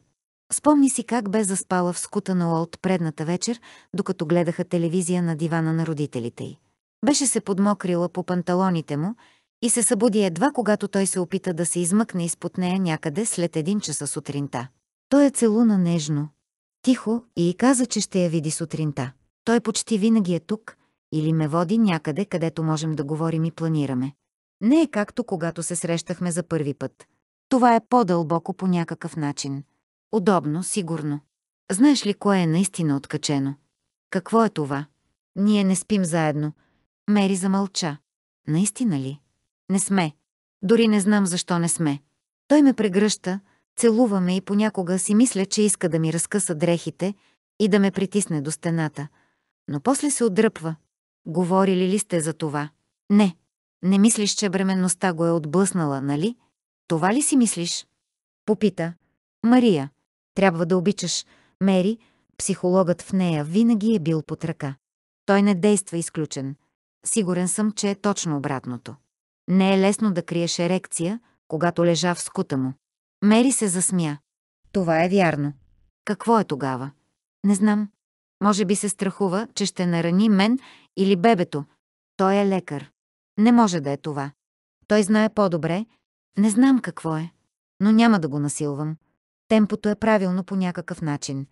Спомни си как бе заспала в скута на Олд предната вечер, докато гледаха телевизия на дивана на родителите й. Беше се подмокрила по панталоните му и се събуди едва, когато той се опита да се измъкне изпод нея някъде след един часа сутринта. Той е целуна нежно, тихо и й каза, че ще я види сутринта. Той почти винаги е тук или ме води някъде, където можем да говорим и планираме. Не е както когато се срещахме за първи път. Това е по-дълбоко по някакъв начин. Удобно, сигурно. Знаеш ли кое е наистина откачено? Какво е това? Ние не спим заедно. Мери замълча. Наистина ли? Не сме. Дори не знам защо не сме. Той ме прегръща, целуваме и понякога си мисля, че иска да ми разкъса дрехите и да ме притисне до стената. Но после се отдръпва. Говорили ли сте за това? Не. Не мислиш, че бременността го е отблъснала, нали? Това ли си мислиш? Попита. Мария, трябва да обичаш. Мери, психологът в нея винаги е бил под ръка. Той не действа изключен. Сигурен съм, че е точно обратното. Не е лесно да криеш ерекция, когато лежа в скута му. Мери се засмя. Това е вярно. Какво е тогава? Не знам. Може би се страхува, че ще нарани мен или бебето. Той е лекар. Не може да е това. Той знае по-добре. Не знам какво е. Но няма да го насилвам. Темпото е правилно по някакъв начин.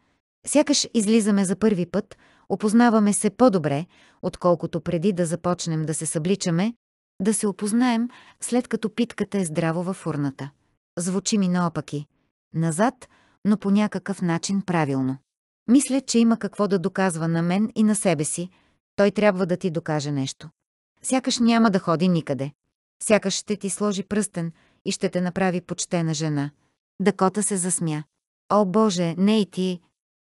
Сякаш излизаме за първи път, опознаваме се по-добре, отколкото преди да започнем да се събличаме, да се опознаем, след като питката е здраво във фурната. Звучи ми наопаки. Назад, но по някакъв начин правилно. Мисля, че има какво да доказва на мен и на себе си. Той трябва да ти докаже нещо. Сякаш няма да ходи никъде. Сякаш ще ти сложи пръстен и ще те направи почтена жена. Дакота се засмя. О, Боже, не и ти.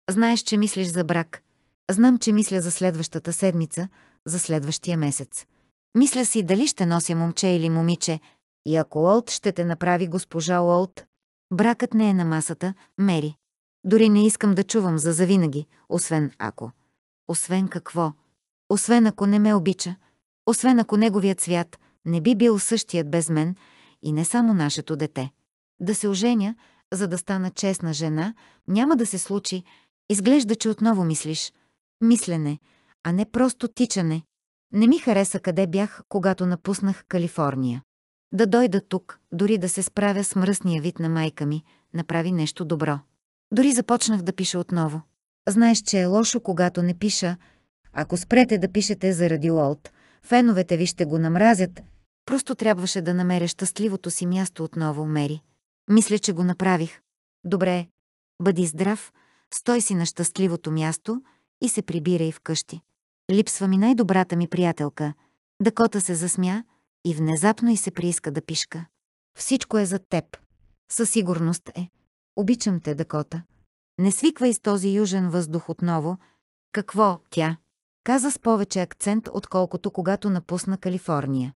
Знаеш, че мислиш за брак. Знам, че мисля за следващата седмица, за следващия месец. Мисля си дали ще нося момче или момиче, и ако Олт ще те направи госпожа Олт. Бракът не е на масата, Мери. Дори не искам да чувам за завинаги, освен ако. Освен какво? Освен ако не ме обича, освен ако неговият свят не би бил същият без мен и не само нашето дете. Да се оженя, за да стана честна жена, няма да се случи. Изглежда, че отново мислиш. Мислене, а не просто тичане. Не ми хареса къде бях, когато напуснах Калифорния. Да дойда тук, дори да се справя с мръсния вид на майка ми, направи нещо добро. Дори започнах да пиша отново. Знаеш, че е лошо, когато не пиша. Ако спрете да пишете заради Лолт, феновете ви ще го намразят. Просто трябваше да намеря щастливото си място отново, Мери. Мисля, че го направих. Добре, бъди здрав, стой си на щастливото място и се прибирай вкъщи. Липсва ми най-добрата ми приятелка. Дакота се засмя и внезапно и се прииска да пишка. Всичко е за теб. Със сигурност е. Обичам те, Дакота. Не свиквай с този южен въздух отново. Какво тя? каза с повече акцент, отколкото когато напусна Калифорния.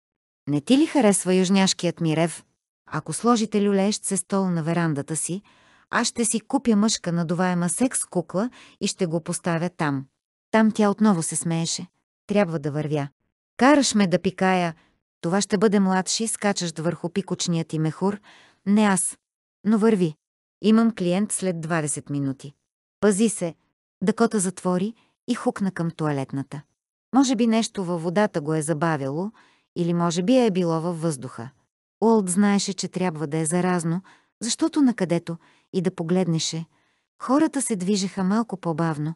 Не ти ли харесва южняшкият ми рев? Ако сложите люлеещ се стол на верандата си, аз ще си купя мъжка надуваема секс кукла и ще го поставя там. Там тя отново се смееше. Трябва да вървя. Караш ме да пикая. Това ще бъде младши, скачащ върху пикочния ти мехур. Не аз. Но върви. Имам клиент след 20 минути. Пази се. Дакота затвори и хукна към туалетната. Може би нещо във водата го е забавило или може би е било във въздуха. Уолт знаеше, че трябва да е заразно, защото накъдето и да погледнеше, хората се движеха малко по-бавно,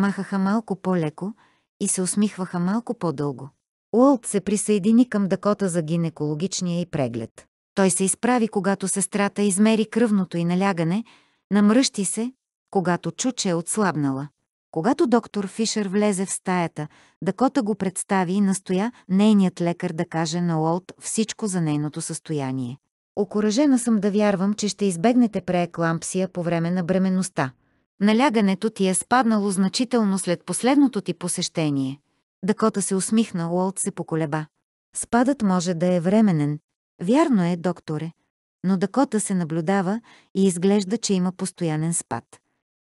махаха малко по-леко и се усмихваха малко по-дълго. Уолт се присъедини към Дакота за гинекологичния и преглед. Той се изправи, когато сестрата измери кръвното и налягане, намръщи се, когато чу, че е отслабнала. Когато доктор Фишер влезе в стаята, Дакота го представи и настоя нейният лекар да каже на Уолт всичко за нейното състояние. Окоръжена съм да вярвам, че ще избегнете прееклампсия по време на бременността. Налягането ти е спаднало значително след последното ти посещение. Дакота се усмихна, Уолт се поколеба. Спадът може да е временен. Вярно е, докторе. Но Дакота се наблюдава и изглежда, че има постоянен спад.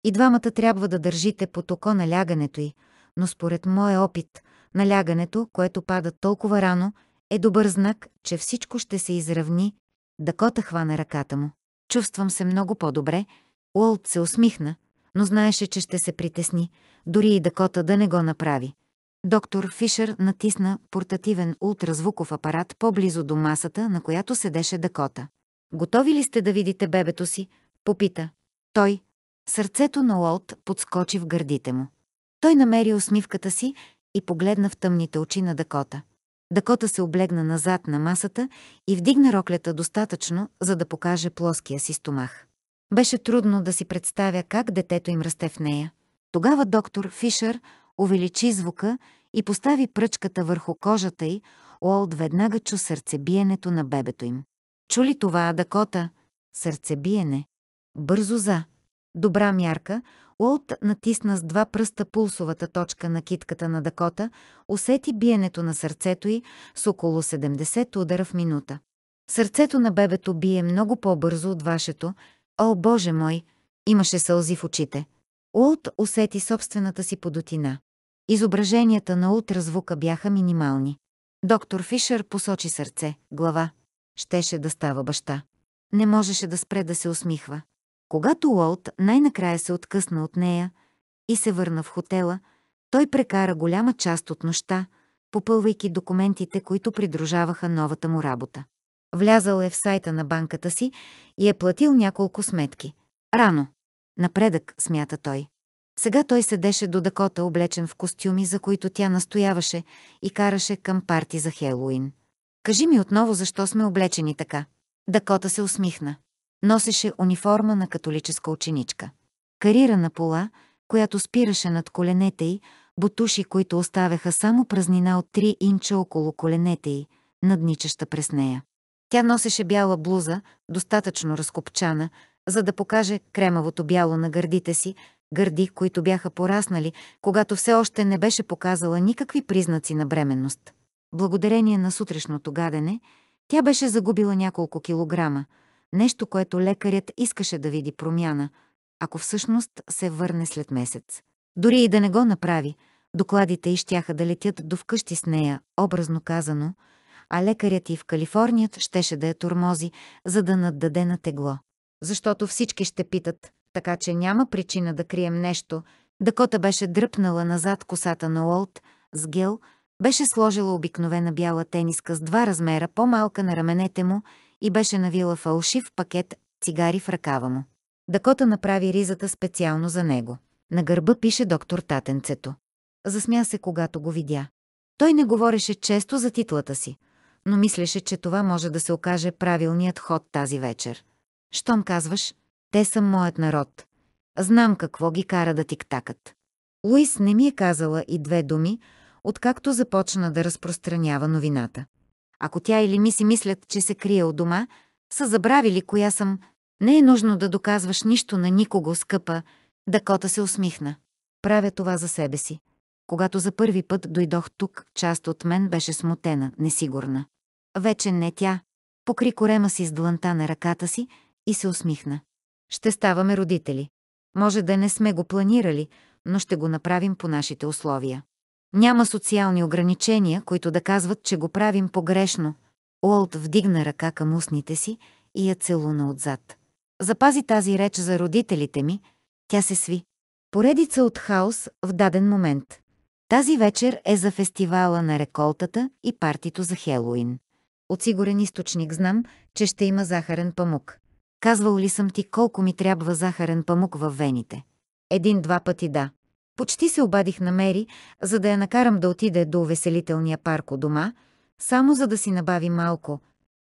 И двамата трябва да държите под око лягането й, но според моя опит, налягането, което пада толкова рано, е добър знак, че всичко ще се изравни. Дакота хвана ръката му. Чувствам се много по-добре. Уолт се усмихна, но знаеше, че ще се притесни, дори и Дакота да не го направи. Доктор Фишер натисна портативен ултразвуков апарат по-близо до масата, на която седеше Дакота. «Готови ли сте да видите бебето си?» – попита. Той, Сърцето на Уолт подскочи в гърдите му. Той намери усмивката си и погледна в тъмните очи на Дакота. Дакота се облегна назад на масата и вдигна роклята достатъчно, за да покаже плоския си стомах. Беше трудно да си представя как детето им расте в нея. Тогава доктор Фишер увеличи звука и постави пръчката върху кожата й, Уолт веднага чу сърцебиенето на бебето им. Чули това, Дакота? Сърцебиене. Бързо за. Добра мярка, Уолт натисна с два пръста пулсовата точка на китката на Дакота, усети биенето на сърцето й с около 70 удара в минута. Сърцето на бебето бие много по-бързо от вашето. О, Боже мой! Имаше сълзи в очите. Уолт усети собствената си подотина. Изображенията на ултразвука бяха минимални. Доктор Фишер посочи сърце, глава. Щеше да става баща. Не можеше да спре да се усмихва. Когато Уолт най-накрая се откъсна от нея и се върна в хотела, той прекара голяма част от нощта, попълвайки документите, които придружаваха новата му работа. Влязал е в сайта на банката си и е платил няколко сметки. Рано. Напредък, смята той. Сега той седеше до Дакота, облечен в костюми, за които тя настояваше и караше към парти за Хелуин. Кажи ми отново защо сме облечени така. Дакота се усмихна. Носеше униформа на католическа ученичка. Карира на пола, която спираше над коленете й, бутуши, които оставяха само празнина от три инча около коленете й, надничаща през нея. Тя носеше бяла блуза, достатъчно разкопчана, за да покаже кремавото бяло на гърдите си, гърди, които бяха пораснали, когато все още не беше показала никакви признаци на бременност. Благодарение на сутрешното гадене, тя беше загубила няколко килограма – Нещо, което лекарят искаше да види промяна, ако всъщност се върне след месец. Дори и да не го направи, докладите й щяха да летят до вкъщи с нея, образно казано, а лекарят и в Калифорният щеше да я тормози, за да наддаде на тегло. Защото всички ще питат, така че няма причина да крием нещо. Дакота беше дръпнала назад косата на Уолт с гел, беше сложила обикновена бяла тениска с два размера по-малка на раменете му и беше навила фалшив пакет цигари в ръкава му. Дакота направи ризата специално за него. На гърба пише доктор Татенцето. Засмя се, когато го видя. Той не говореше често за титлата си, но мислеше, че това може да се окаже правилният ход тази вечер. Щом казваш, те са моят народ. Знам какво ги кара да тиктакат. Луис не ми е казала и две думи, откакто започна да разпространява новината. Ако тя или ми си мислят, че се крие от дома, са забравили коя съм. Не е нужно да доказваш нищо на никого, скъпа. Дакота се усмихна. Правя това за себе си. Когато за първи път дойдох тук, част от мен беше смутена, несигурна. Вече не тя. Покри корема си с дланта на ръката си и се усмихна. Ще ставаме родители. Може да не сме го планирали, но ще го направим по нашите условия. Няма социални ограничения, които да казват, че го правим погрешно. Уолт вдигна ръка към устните си и я целуна отзад. Запази тази реч за родителите ми, тя се сви. Поредица от хаос в даден момент. Тази вечер е за фестивала на реколтата и партито за Хелоуин. От сигурен източник знам, че ще има захарен памук. Казвал ли съм ти колко ми трябва захарен памук във вените? Един-два пъти да. Почти се обадих на Мери, за да я накарам да отиде до увеселителния парк у дома, само за да си набави малко.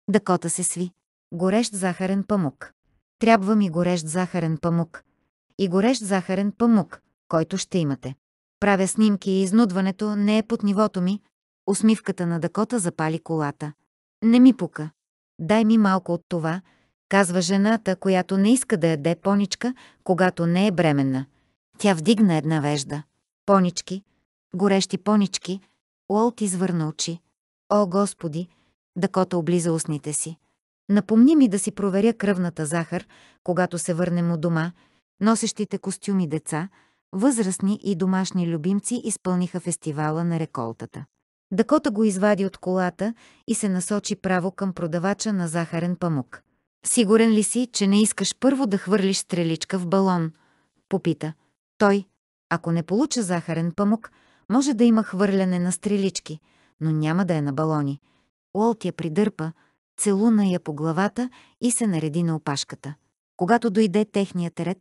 Дакота се сви. Горещ захарен памук. Трябва ми горещ захарен памук. И горещ захарен памук, който ще имате. Правя снимки и изнудването не е под нивото ми. Усмивката на Дакота запали колата. Не ми пука. Дай ми малко от това, казва жената, която не иска да яде поничка, когато не е бременна. Тя вдигна една вежда. Понички, горещи понички, Уолт извърна очи. О, Господи! Дакота облиза устните си. Напомни ми да си проверя кръвната захар, когато се върнем у дома. Носещите костюми деца, възрастни и домашни любимци изпълниха фестивала на реколтата. Дакота го извади от колата и се насочи право към продавача на захарен памук. «Сигурен ли си, че не искаш първо да хвърлиш стреличка в балон?» – попита – той, ако не получа захарен памук, може да има хвърляне на стрелички, но няма да е на балони. Уолт я придърпа, целуна я по главата и се нареди на опашката. Когато дойде техният ред,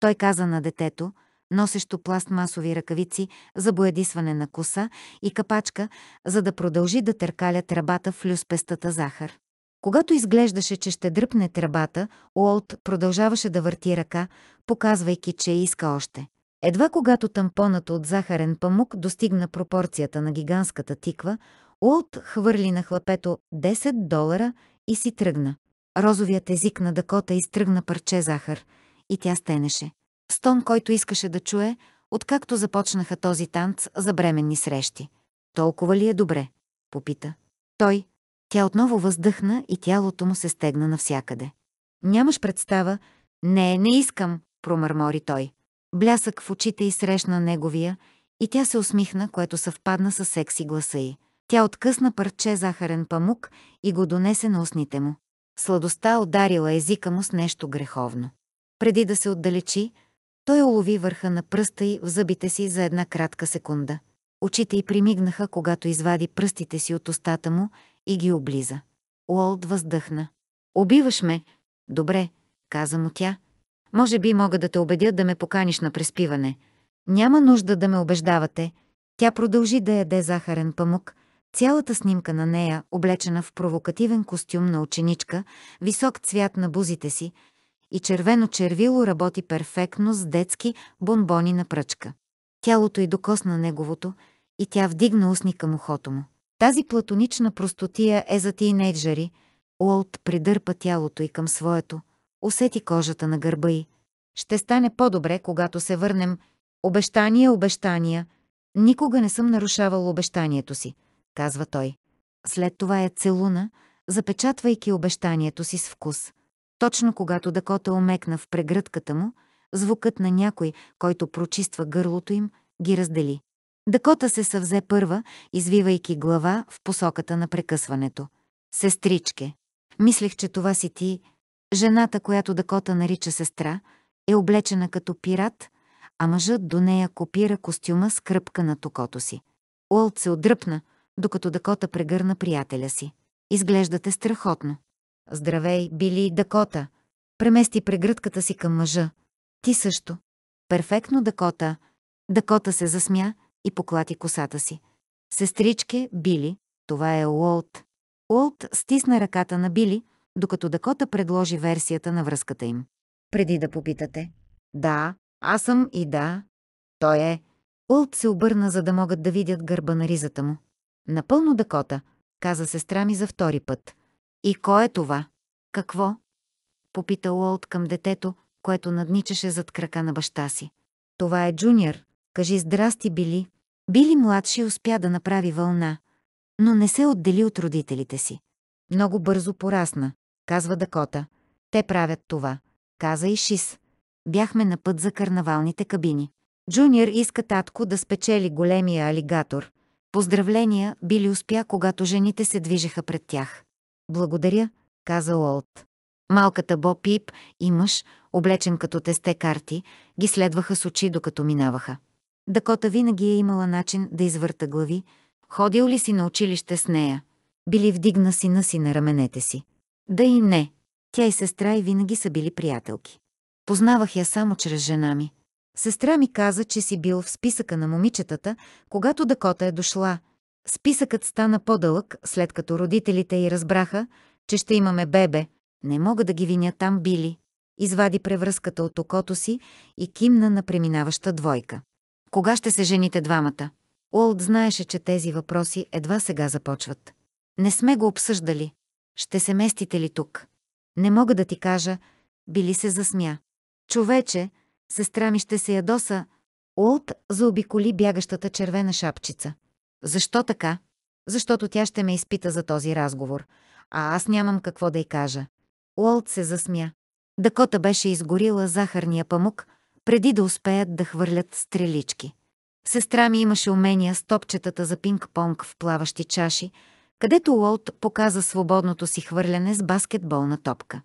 той каза на детето, носещо пластмасови ръкавици за боядисване на коса и капачка, за да продължи да търкаля тръбата в люспестата захар. Когато изглеждаше, че ще дръпне тръбата, Уолт продължаваше да върти ръка, показвайки, че иска още. Едва когато тампонът от захарен памук достигна пропорцията на гигантската тиква, Уолт хвърли на хлапето 10 долара и си тръгна. Розовият език на Дакота изтръгна парче захар и тя стенеше. Стон, който искаше да чуе, откакто започнаха този танц за бременни срещи. Толкова ли е добре? Попита. Той. Тя отново въздъхна и тялото му се стегна навсякъде. Нямаш представа. Не, не искам, промърмори той. Блясък в очите и срещна неговия и тя се усмихна, което съвпадна с секси гласа й. Тя откъсна парче захарен памук и го донесе на устните му. Сладостта ударила езика му с нещо греховно. Преди да се отдалечи, той улови върха на пръста й в зъбите си за една кратка секунда. Очите й примигнаха, когато извади пръстите си от устата му и ги облиза. Уолд въздъхна. «Убиваш ме!» «Добре», каза му тя, може би мога да те убедя да ме поканиш на преспиване. Няма нужда да ме убеждавате. Тя продължи да яде захарен памук. Цялата снимка на нея, облечена в провокативен костюм на ученичка, висок цвят на бузите си, и червено червило работи перфектно с детски бомбони на пръчка. Тялото й докосна неговото и тя вдигна устни към ухото му. Тази платонична простотия е за тинейджери. Уолт придърпа тялото й към своето, усети кожата на гърба й. Ще стане по-добре, когато се върнем. Обещания, обещания. Никога не съм нарушавал обещанието си, казва той. След това е целуна, запечатвайки обещанието си с вкус. Точно когато Дакота омекна в прегръдката му, звукът на някой, който прочиства гърлото им, ги раздели. Дакота се съвзе първа, извивайки глава в посоката на прекъсването. Сестричке, мислех, че това си ти, Жената, която Дакота нарича сестра, е облечена като пират, а мъжът до нея копира костюма с кръпка на токото си. Уолт се отдръпна, докато Дакота прегърна приятеля си. Изглеждате страхотно. Здравей, били Дакота. Премести прегръдката си към мъжа. Ти също. Перфектно, Дакота. Дакота се засмя и поклати косата си. Сестричке, Били, това е Уолт. Уолт стисна ръката на Били, докато Дакота предложи версията на връзката им. Преди да попитате. Да, аз съм и да. Той е. Улт се обърна, за да могат да видят гърба на ризата му. Напълно Дакота, каза сестра ми за втори път. И кой е това? Какво? Попита Уолт към детето, което надничаше зад крака на баща си. Това е Джуниор. Кажи здрасти, Били. Били младши успя да направи вълна, но не се отдели от родителите си. Много бързо порасна, казва Дакота. Те правят това, каза и Шис. Бяхме на път за карнавалните кабини. Джуниор иска татко да спечели големия алигатор. Поздравления, Били успя, когато жените се движеха пред тях. Благодаря, каза Уолт. Малката Бо Пип и мъж, облечен като тесте карти, ги следваха с очи, докато минаваха. Дакота винаги е имала начин да извърта глави. Ходил ли си на училище с нея? Били вдигна сина си на раменете си. Да и не. Тя и сестра и винаги са били приятелки. Познавах я само чрез жена ми. Сестра ми каза, че си бил в списъка на момичетата, когато Дакота е дошла. Списъкът стана по-дълъг, след като родителите й разбраха, че ще имаме бебе. Не мога да ги виня там били. Извади превръзката от окото си и кимна на преминаваща двойка. Кога ще се жените двамата? Уолт знаеше, че тези въпроси едва сега започват. Не сме го обсъждали. Ще се местите ли тук? Не мога да ти кажа, били се засмя. Човече, сестра ми ще се ядоса. Уолт заобиколи бягащата червена шапчица. Защо така? Защото тя ще ме изпита за този разговор, а аз нямам какво да й кажа. Уолт се засмя. Дакота беше изгорила захарния памук, преди да успеят да хвърлят стрелички. Сестра ми имаше умения с топчетата за пинг-понг в плаващи чаши, където Уолт показа свободното си хвърляне с баскетболна топка.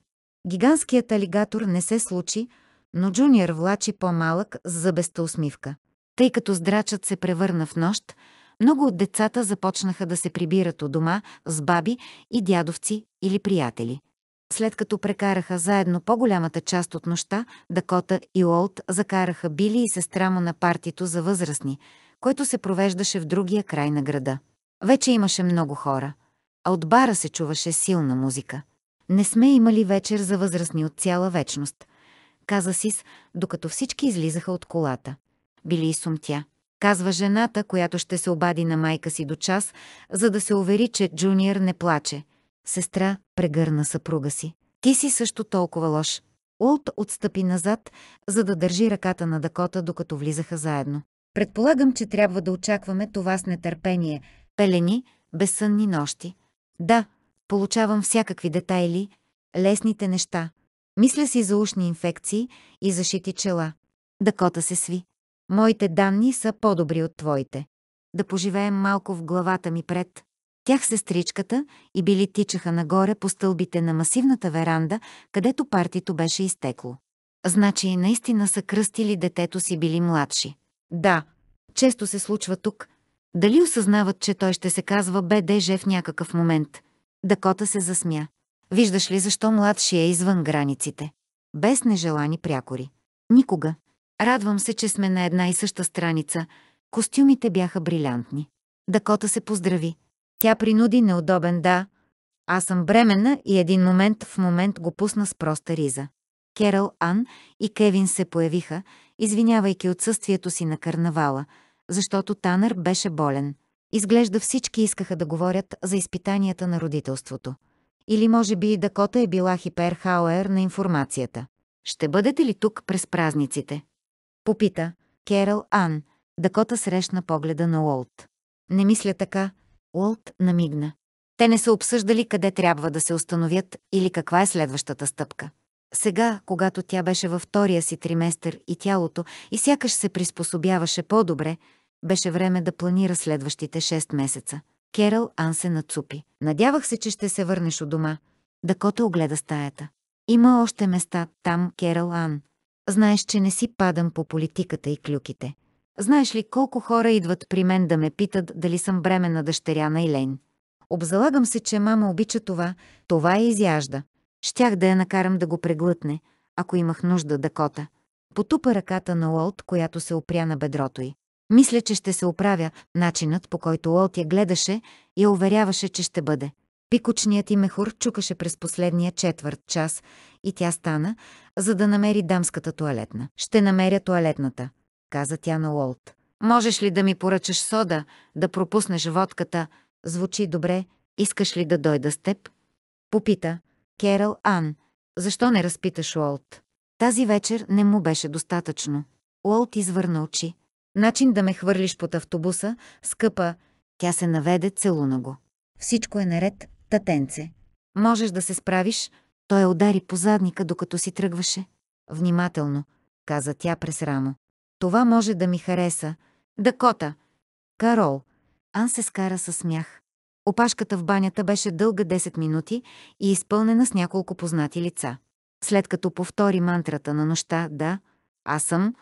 Гигантският алигатор не се случи, но Джуниор влачи по-малък с зъбеста усмивка. Тъй като здрачът се превърна в нощ, много от децата започнаха да се прибират у дома с баби и дядовци или приятели. След като прекараха заедно по-голямата част от нощта, Дакота и Уолт закараха Били и сестра му на партито за възрастни, което се провеждаше в другия край на града. Вече имаше много хора, а от бара се чуваше силна музика. Не сме имали вечер за възрастни от цяла вечност, каза Сис, докато всички излизаха от колата. Били и сумтя. Казва жената, която ще се обади на майка си до час, за да се увери, че Джуниор не плаче. Сестра прегърна съпруга си. Ти си също толкова лош. Олт отстъпи назад, за да държи ръката на Дакота, докато влизаха заедно. Предполагам, че трябва да очакваме това с нетърпение, пелени, безсънни нощи. Да, получавам всякакви детайли, лесните неща. Мисля си за ушни инфекции и защити чела. Дакота се сви. Моите данни са по-добри от твоите. Да поживеем малко в главата ми пред. Тях сестричката и били тичаха нагоре по стълбите на масивната веранда, където партито беше изтекло. Значи наистина са кръстили детето си били младши. Да, често се случва тук, дали осъзнават, че той ще се казва БДЖ в някакъв момент? Дакота се засмя. Виждаш ли защо младши е извън границите? Без нежелани прякори. Никога. Радвам се, че сме на една и съща страница. Костюмите бяха брилянтни. Дакота се поздрави. Тя принуди неудобен да. Аз съм бременна и един момент в момент го пусна с проста риза. Керал Ан и Кевин се появиха, извинявайки отсъствието си на карнавала – защото Танър беше болен. Изглежда всички искаха да говорят за изпитанията на родителството. Или може би и Дакота е била хиперхауер на информацията. Ще бъдете ли тук през празниците? Попита Керал Ан. Дакота срещна погледа на Уолт. Не мисля така. Уолт намигна. Те не са обсъждали къде трябва да се установят или каква е следващата стъпка. Сега, когато тя беше във втория си триместър и тялото и сякаш се приспособяваше по-добре, беше време да планира следващите 6 месеца. Керал Ан се нацупи. Надявах се, че ще се върнеш у дома. Дакота огледа стаята. Има още места там, Керал Ан. Знаеш, че не си падам по политиката и клюките. Знаеш ли колко хора идват при мен да ме питат дали съм бременна дъщеря на Елейн? Обзалагам се, че мама обича това, това е изяжда. Щях да я накарам да го преглътне, ако имах нужда да кота. Потупа ръката на Уолт, която се опря на бедрото й. Мисля, че ще се оправя. Начинът, по който Олт я гледаше, я уверяваше, че ще бъде. Пикочният и мехур чукаше през последния четвърт час и тя стана, за да намери дамската туалетна. «Ще намеря туалетната», каза тя на Уолт. «Можеш ли да ми поръчаш сода, да пропуснеш водката?» Звучи добре. «Искаш ли да дойда с теб?» Попита. Керал Ан, защо не разпиташ Уолт? Тази вечер не му беше достатъчно. Уолт извърна очи. Начин да ме хвърлиш под автобуса, скъпа. Тя се наведе, целуна го. Всичко е наред, татенце. Можеш да се справиш. Той удари по задника, докато си тръгваше. Внимателно, каза тя през рамо. Това може да ми хареса. Дакота. Карол. Ан се скара със смях. Опашката в банята беше дълга 10 минути и изпълнена с няколко познати лица. След като повтори мантрата на нощта «Да, аз съм»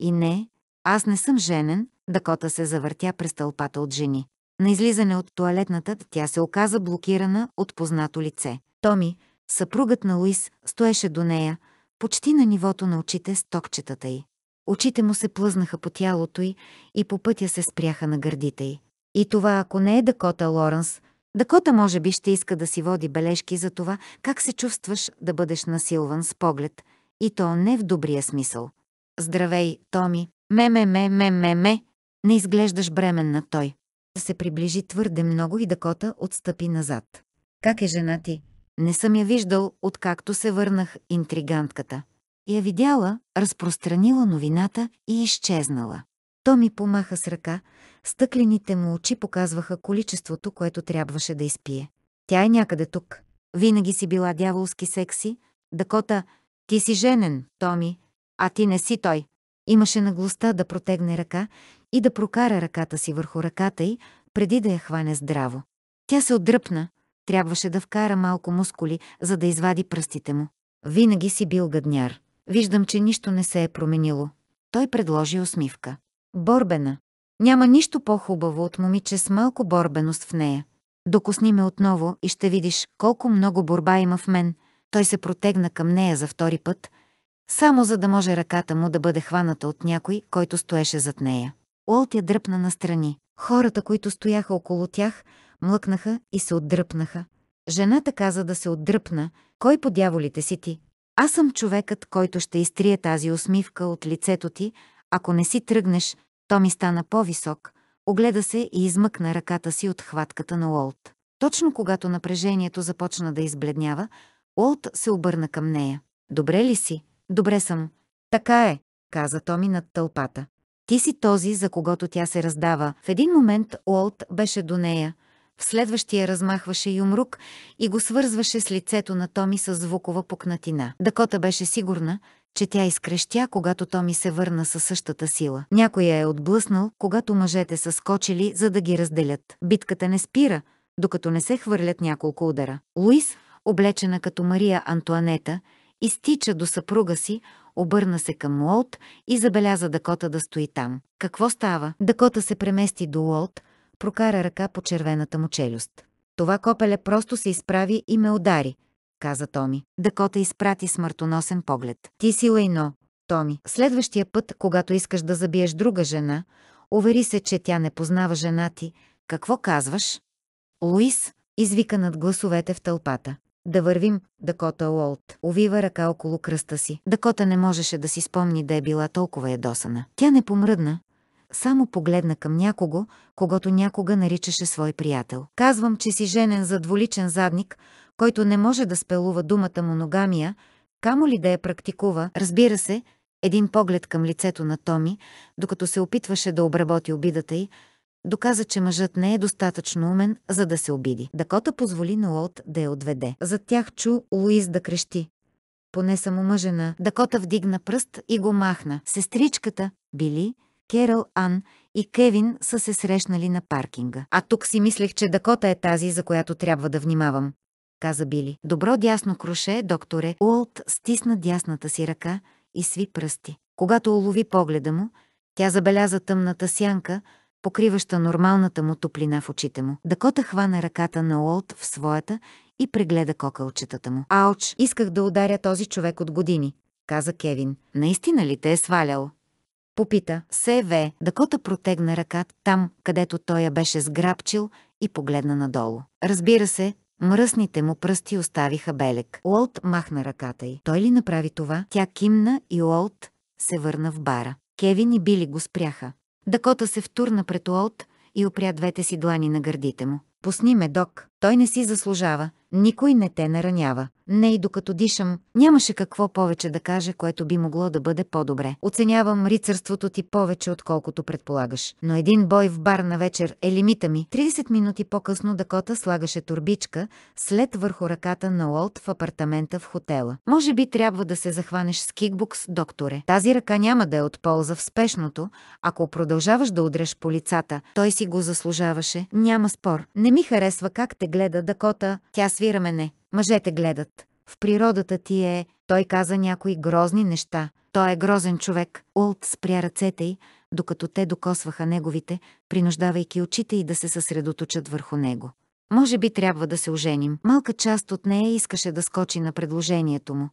и «Не», аз не съм женен, Дакота се завъртя през тълпата от жени. На излизане от туалетната тя се оказа блокирана от познато лице. Томи, съпругът на Луис, стоеше до нея, почти на нивото на очите с токчетата й. Очите му се плъзнаха по тялото й и по пътя се спряха на гърдите й. И това, ако не е Дакота Лоренс, Дакота може би ще иска да си води бележки за това, как се чувстваш да бъдеш насилван с поглед, и то не в добрия смисъл. Здравей, Томи, ме-ме-ме-ме-ме-ме, не изглеждаш бременна той. Да се приближи твърде много и Дакота отстъпи назад. Как е жена ти? Не съм я виждал, откакто се върнах интригантката. Я видяла, разпространила новината и изчезнала. То ми помаха с ръка, стъклените му очи показваха количеството, което трябваше да изпие. Тя е някъде тук. Винаги си била дяволски секси. Дакота, ти си женен, Томи, а ти не си той. Имаше наглостта да протегне ръка и да прокара ръката си върху ръката й, преди да я хване здраво. Тя се отдръпна, трябваше да вкара малко мускули, за да извади пръстите му. Винаги си бил гадняр. Виждам, че нищо не се е променило. Той предложи усмивка. Борбена. Няма нищо по-хубаво от момиче с малко борбеност в нея. Докосни ме отново и ще видиш колко много борба има в мен. Той се протегна към нея за втори път, само за да може ръката му да бъде хваната от някой, който стоеше зад нея. Уолт я дръпна настрани. Хората, които стояха около тях, млъкнаха и се отдръпнаха. Жената каза да се отдръпна. Кой по дяволите си ти? Аз съм човекът, който ще изтрие тази усмивка от лицето ти. Ако не си тръгнеш, то ми стана по-висок. Огледа се и измъкна ръката си от хватката на Уолт. Точно когато напрежението започна да избледнява, Уолт се обърна към нея. Добре ли си? Добре съм. Така е, каза Томи над тълпата. Ти си този, за когото тя се раздава. В един момент Уолт беше до нея. В следващия размахваше юмрук и го свързваше с лицето на Томи с звукова пукнатина. Дакота беше сигурна, че тя изкрещя, когато Томи се върна със същата сила. Някой я е отблъснал, когато мъжете са скочили, за да ги разделят. Битката не спира, докато не се хвърлят няколко удара. Луис, облечена като Мария Антуанета, Изтича до съпруга си, обърна се към Уолт и забеляза Дакота да стои там. Какво става? Дакота се премести до Уолт, прокара ръка по червената му челюст. Това копеле просто се изправи и ме удари, каза Томи. Дакота изпрати смъртоносен поглед. Ти си лайно, Томи. Следващия път, когато искаш да забиеш друга жена, увери се, че тя не познава жена ти. Какво казваш? Луис извика над гласовете в тълпата. Да вървим, Дакота Уолт. Увива ръка около кръста си. Дакота не можеше да си спомни да е била толкова ядосана. Тя не помръдна, само погледна към някого, когато някога наричаше свой приятел. Казвам, че си женен за дволичен задник, който не може да спелува думата моногамия, камо ли да я практикува. Разбира се, един поглед към лицето на Томи, докато се опитваше да обработи обидата й, доказа, че мъжът не е достатъчно умен, за да се обиди. Дакота позволи на Уолт да я отведе. Зад тях чу Луис да крещи. Поне само мъжена, Дакота вдигна пръст и го махна. Сестричката, Били, Керал Ан и Кевин са се срещнали на паркинга. А тук си мислех, че Дакота е тази, за която трябва да внимавам каза Били. Добро дясно круше, докторе. Уолт стисна дясната си ръка и сви пръсти. Когато улови погледа му, тя забеляза тъмната сянка, покриваща нормалната му топлина в очите му. Дакота хвана ръката на Уолт в своята и прегледа кокълчетата му. Ауч, исках да ударя този човек от години, каза Кевин. Наистина ли те е свалял? Попита. Се ве. Дакота протегна ръка там, където той я беше сграбчил и погледна надолу. Разбира се, мръсните му пръсти оставиха белек. Уолт махна ръката й. Той ли направи това? Тя кимна и Уолт се върна в бара. Кевин и Били го спряха. Дакота се втурна пред Уолт и опря двете си длани на гърдите му. Пусни ме, док, той не си заслужава, никой не те наранява. Не и докато дишам, нямаше какво повече да каже, което би могло да бъде по-добре. Оценявам рицарството ти повече, отколкото предполагаш. Но един бой в бар на вечер е лимита ми. 30 минути по-късно Дакота слагаше турбичка, след върху ръката на Уолт в апартамента в хотела. Може би трябва да се захванеш с кикбукс, докторе. Тази ръка няма да е от полза в спешното, ако продължаваш да удреш по лицата. Той си го заслужаваше. Няма спор. Не ми харесва как те гледа Дакота, тя свира мене, мъжете гледат. В природата ти е, той каза някои грозни неща. Той е грозен човек. Олд спря ръцете й, докато те докосваха неговите, принуждавайки очите й да се съсредоточат върху него. Може би трябва да се оженим. Малка част от нея искаше да скочи на предложението му,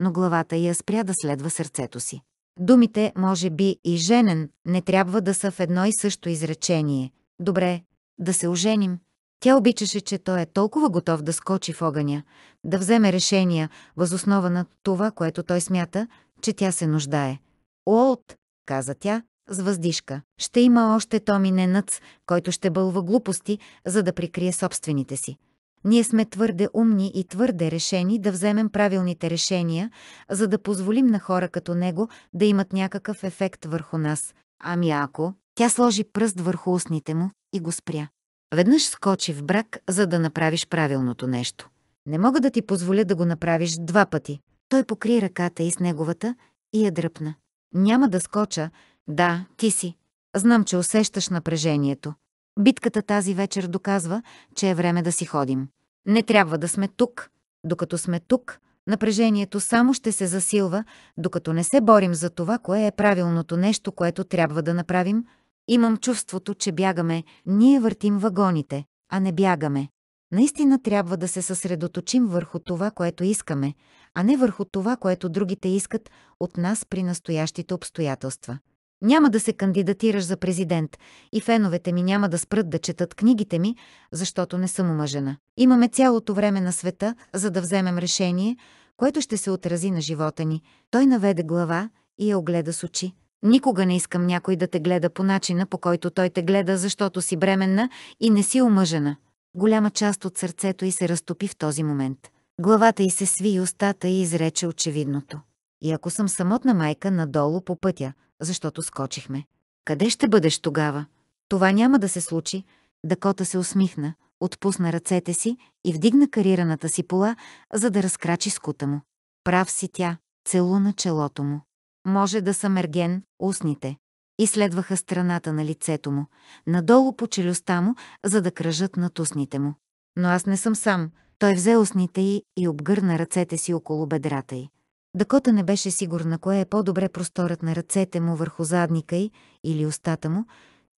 но главата я спря да следва сърцето си. Думите «може би» и «женен» не трябва да са в едно и също изречение. Добре, да се оженим, тя обичаше, че той е толкова готов да скочи в огъня, да вземе решения, възоснова на това, което той смята, че тя се нуждае. «Уолт», каза тя, с въздишка. Ще има още Томи Ненъц, който ще бълва глупости, за да прикрие собствените си. Ние сме твърде умни и твърде решени да вземем правилните решения, за да позволим на хора като него да имат някакъв ефект върху нас. Ами ако... Тя сложи пръст върху устните му и го спря. Веднъж скочи в брак, за да направиш правилното нещо. Не мога да ти позволя да го направиш два пъти. Той покри ръката и с неговата и я дръпна. Няма да скоча. Да, ти си. Знам, че усещаш напрежението. Битката тази вечер доказва, че е време да си ходим. Не трябва да сме тук. Докато сме тук, напрежението само ще се засилва, докато не се борим за това, кое е правилното нещо, което трябва да направим – Имам чувството, че бягаме, ние въртим вагоните, а не бягаме. Наистина трябва да се съсредоточим върху това, което искаме, а не върху това, което другите искат от нас при настоящите обстоятелства. Няма да се кандидатираш за президент и феновете ми няма да спрат да четат книгите ми, защото не съм омъжена. Имаме цялото време на света, за да вземем решение, което ще се отрази на живота ни. Той наведе глава и я огледа с очи. Никога не искам някой да те гледа по начина, по който той те гледа, защото си бременна и не си омъжена. Голяма част от сърцето й се разтопи в този момент. Главата й се сви и устата й изрече очевидното. И ако съм самотна майка надолу по пътя, защото скочихме. Къде ще бъдеш тогава? Това няма да се случи. Дакота се усмихна, отпусна ръцете си и вдигна карираната си пола, за да разкрачи скута му. Прав си тя, целуна челото му може да са мерген, устните. Изследваха страната на лицето му, надолу по челюстта му, за да кръжат над устните му. Но аз не съм сам. Той взе устните й и обгърна ръцете си около бедрата й. Дакота не беше сигурна кое е по-добре просторът на ръцете му върху задника й или устата му,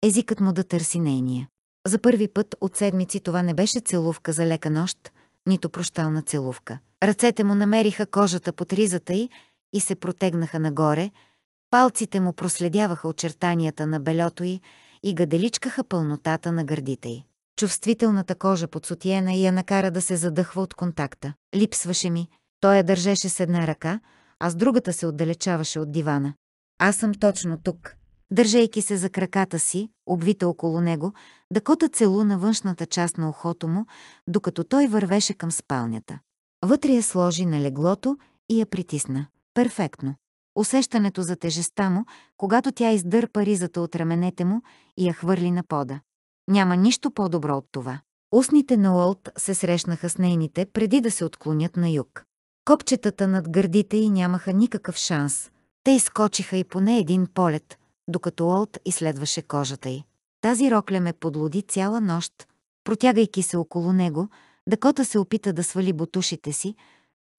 езикът му да търси нейния. За първи път от седмици това не беше целувка за лека нощ, нито прощална целувка. Ръцете му намериха кожата под ризата й, и се протегнаха нагоре, палците му проследяваха очертанията на белето й и гаделичкаха пълнотата на гърдите й. Чувствителната кожа под сутиена я накара да се задъхва от контакта. Липсваше ми, той я държеше с една ръка, а с другата се отдалечаваше от дивана. Аз съм точно тук. Държейки се за краката си, обвита около него, дъкота целуна външната част на ухото му, докато той вървеше към спалнята. Вътре я сложи на леглото и я притисна. Перфектно. Усещането за тежестта му, когато тя издърпа ризата от раменете му и я хвърли на пода. Няма нищо по-добро от това. Устните на Уолт се срещнаха с нейните преди да се отклонят на юг. Копчетата над гърдите й нямаха никакъв шанс. Те изкочиха и поне един полет, докато Уолт изследваше кожата й. Тази рокля ме подлоди цяла нощ. Протягайки се около него, Дакота се опита да свали бутушите си,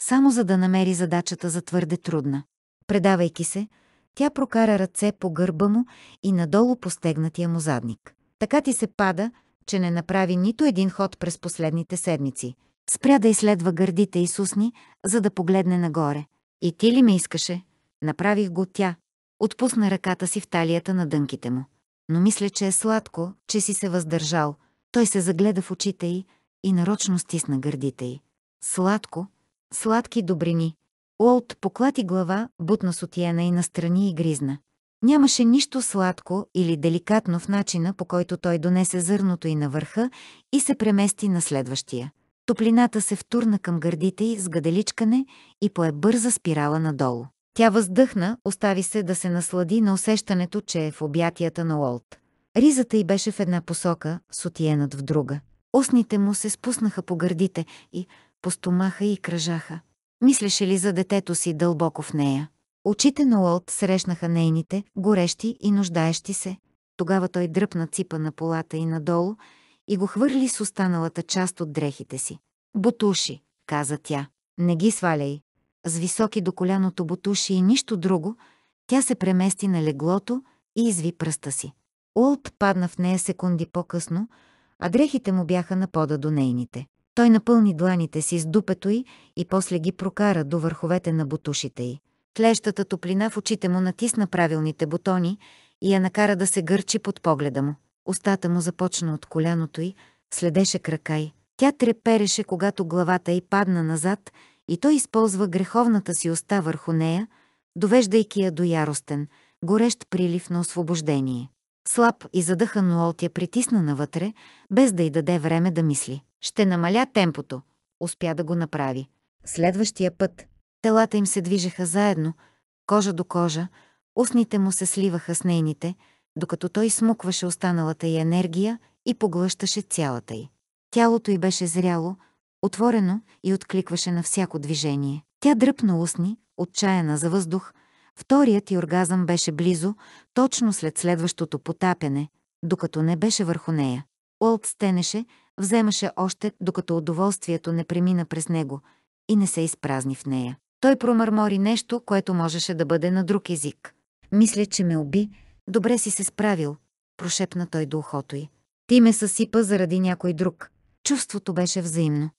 само за да намери задачата за твърде трудна. Предавайки се, тя прокара ръце по гърба му и надолу по стегнатия му задник. Така ти се пада, че не направи нито един ход през последните седмици. Спря да изследва гърдите и сусни, за да погледне нагоре. И ти ли ме искаше? Направих го тя. Отпусна ръката си в талията на дънките му. Но мисля, че е сладко, че си се въздържал. Той се загледа в очите й и нарочно стисна гърдите й. Сладко, Сладки добрини. Уолт поклати глава, бутна сотиена и настрани и гризна. Нямаше нищо сладко или деликатно в начина, по който той донесе зърното и на върха и се премести на следващия. Топлината се втурна към гърдите й с гаделичкане и пое бърза спирала надолу. Тя въздъхна, остави се да се наслади на усещането, че е в обятията на Уолт. Ризата й беше в една посока, сотиенът в друга. Устните му се спуснаха по гърдите и по стомаха и кръжаха. Мислеше ли за детето си дълбоко в нея? Очите на Уолт срещнаха нейните, горещи и нуждаещи се. Тогава той дръпна ципа на полата и надолу и го хвърли с останалата част от дрехите си. «Бутуши», каза тя. «Не ги сваляй». С високи до коляното бутуши и нищо друго, тя се премести на леглото и изви пръста си. Уолт падна в нея секунди по-късно, а дрехите му бяха на пода до нейните. Той напълни дланите си с дупето й и после ги прокара до върховете на бутушите й. Клещата топлина в очите му натисна правилните бутони и я накара да се гърчи под погледа му. Остата му започна от коляното й, следеше крака й. Тя трепереше, когато главата й падна назад и той използва греховната си уста върху нея, довеждайки я до яростен, горещ прилив на освобождение. Слаб и задъхан Лолт я притисна навътре, без да й даде време да мисли. Ще намаля темпото. Успя да го направи. Следващия път. Телата им се движеха заедно, кожа до кожа, устните му се сливаха с нейните, докато той смукваше останалата й енергия и поглъщаше цялата й. Тялото й беше зряло, отворено и откликваше на всяко движение. Тя дръпна устни, отчаяна за въздух. Вторият й оргазъм беше близо, точно след следващото потапяне, докато не беше върху нея. Уолт стенеше, вземаше още, докато удоволствието не премина през него и не се изпразни в нея. Той промърмори нещо, което можеше да бъде на друг език. «Мисля, че ме уби. Добре си се справил», прошепна той до ухото й. «Ти ме съсипа заради някой друг». Чувството беше взаимно.